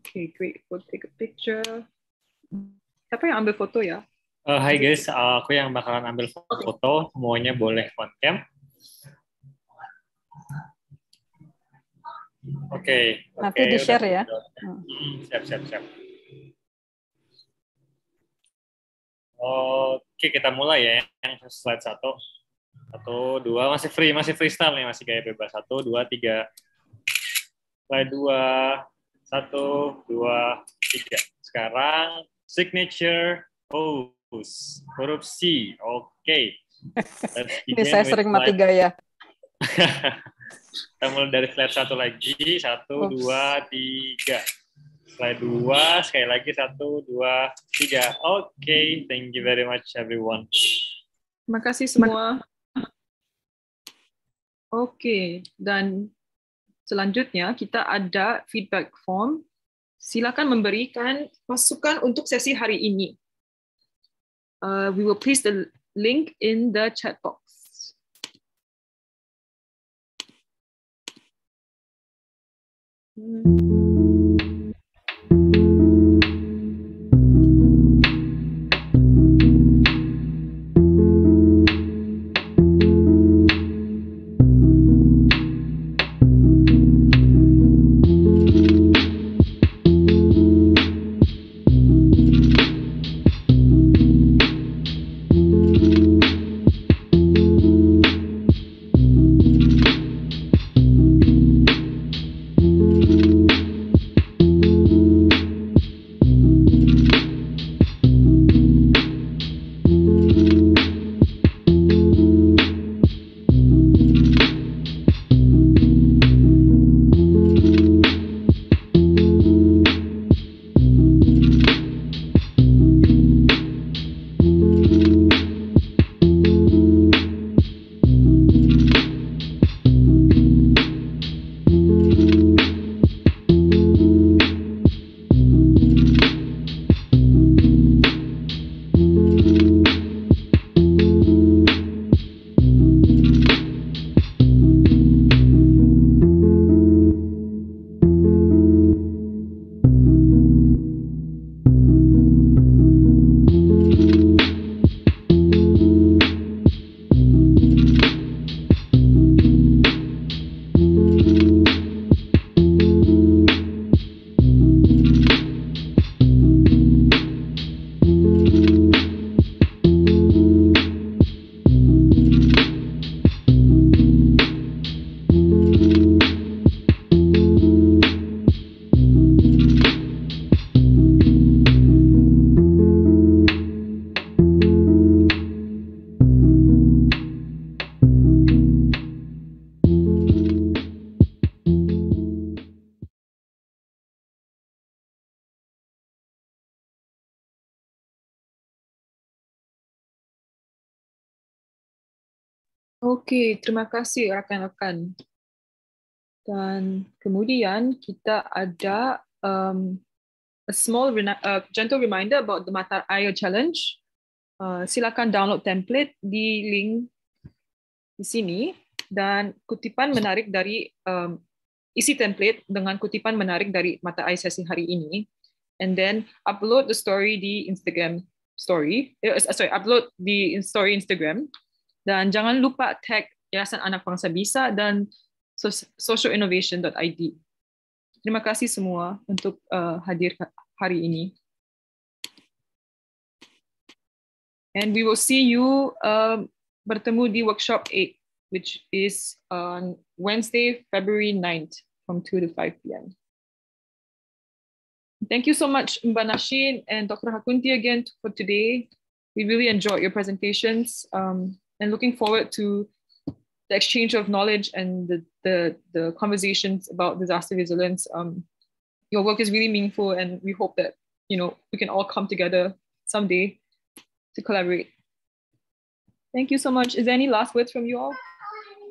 okay great we'll take a picture siapa yang ambil foto ya uh, hi guys uh, aku yang bakalan ambil foto semuanya boleh on cam oke okay, nanti di share ya hmm, siap siap siap oke uh, Oke, kita mulai ya. Yang slide satu. Satu, dua. Masih free, masih freestyle nih. Masih kayak bebas. Satu, dua, tiga. Slide dua. Satu, dua, tiga. Sekarang, signature pose. Huruf C. Oke. Ini saya sering mati gaya. kita mulai dari slide satu lagi. Satu, dua, tiga slide dua, sekali lagi satu, dua, tiga. Oke, okay. thank you very much everyone. Terima kasih semua. Oke, okay. dan selanjutnya kita ada feedback form. Silakan memberikan masukan untuk sesi hari ini. Uh, we will place the link in the chat box. Mm-hmm. Oke, terima kasih rakan-rakan. Dan kemudian kita ada um, a small uh, gentle reminder about the Mata Air Challenge. Uh, silakan download template di link di sini dan kutipan menarik dari um, isi template dengan kutipan menarik dari Mata Air sesi hari ini. And then upload the story di Instagram story. Uh, sorry, upload di story Instagram. Dan jangan lupa tag Yayasan Anak Bangsa Bisa dan socialinnovation.id. Terima kasih semua untuk uh, hadir hari ini. And we will see you uh, bertemu di workshop 8, which is on Wednesday, February 9th from 2 to 5 p.m. Thank you so much, Mba Nashin and Dr. Hakunti again for today. We really enjoyed your presentations. Um, and looking forward to the exchange of knowledge and the, the, the conversations about disaster resilience. Um, your work is really meaningful and we hope that, you know, we can all come together someday to collaborate. Thank you so much. Is there any last words from you all?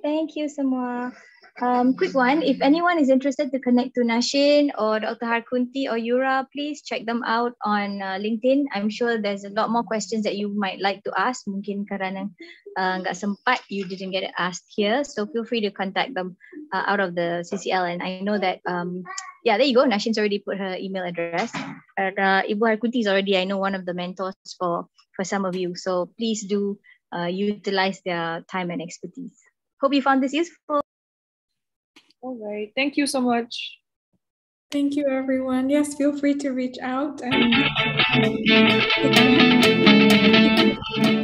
Thank you semua. Um, quick one, if anyone is interested to connect to Nashin or Dr. Harkunti or Yura, please check them out on uh, LinkedIn. I'm sure there's a lot more questions that you might like to ask. Mungkin kerana uh, nggak uh, sempat, you didn't get it asked here. So feel free to contact them uh, out of the CCL. And I know that, um, yeah, there you go. Nashin's already put her email address. And uh, Ibu Harkunti is already, I know, one of the mentors for, for some of you. So please do uh, utilize their time and expertise. Hope you found this useful. All right. Thank you so much. Thank you, everyone. Yes, feel free to reach out and. Uh,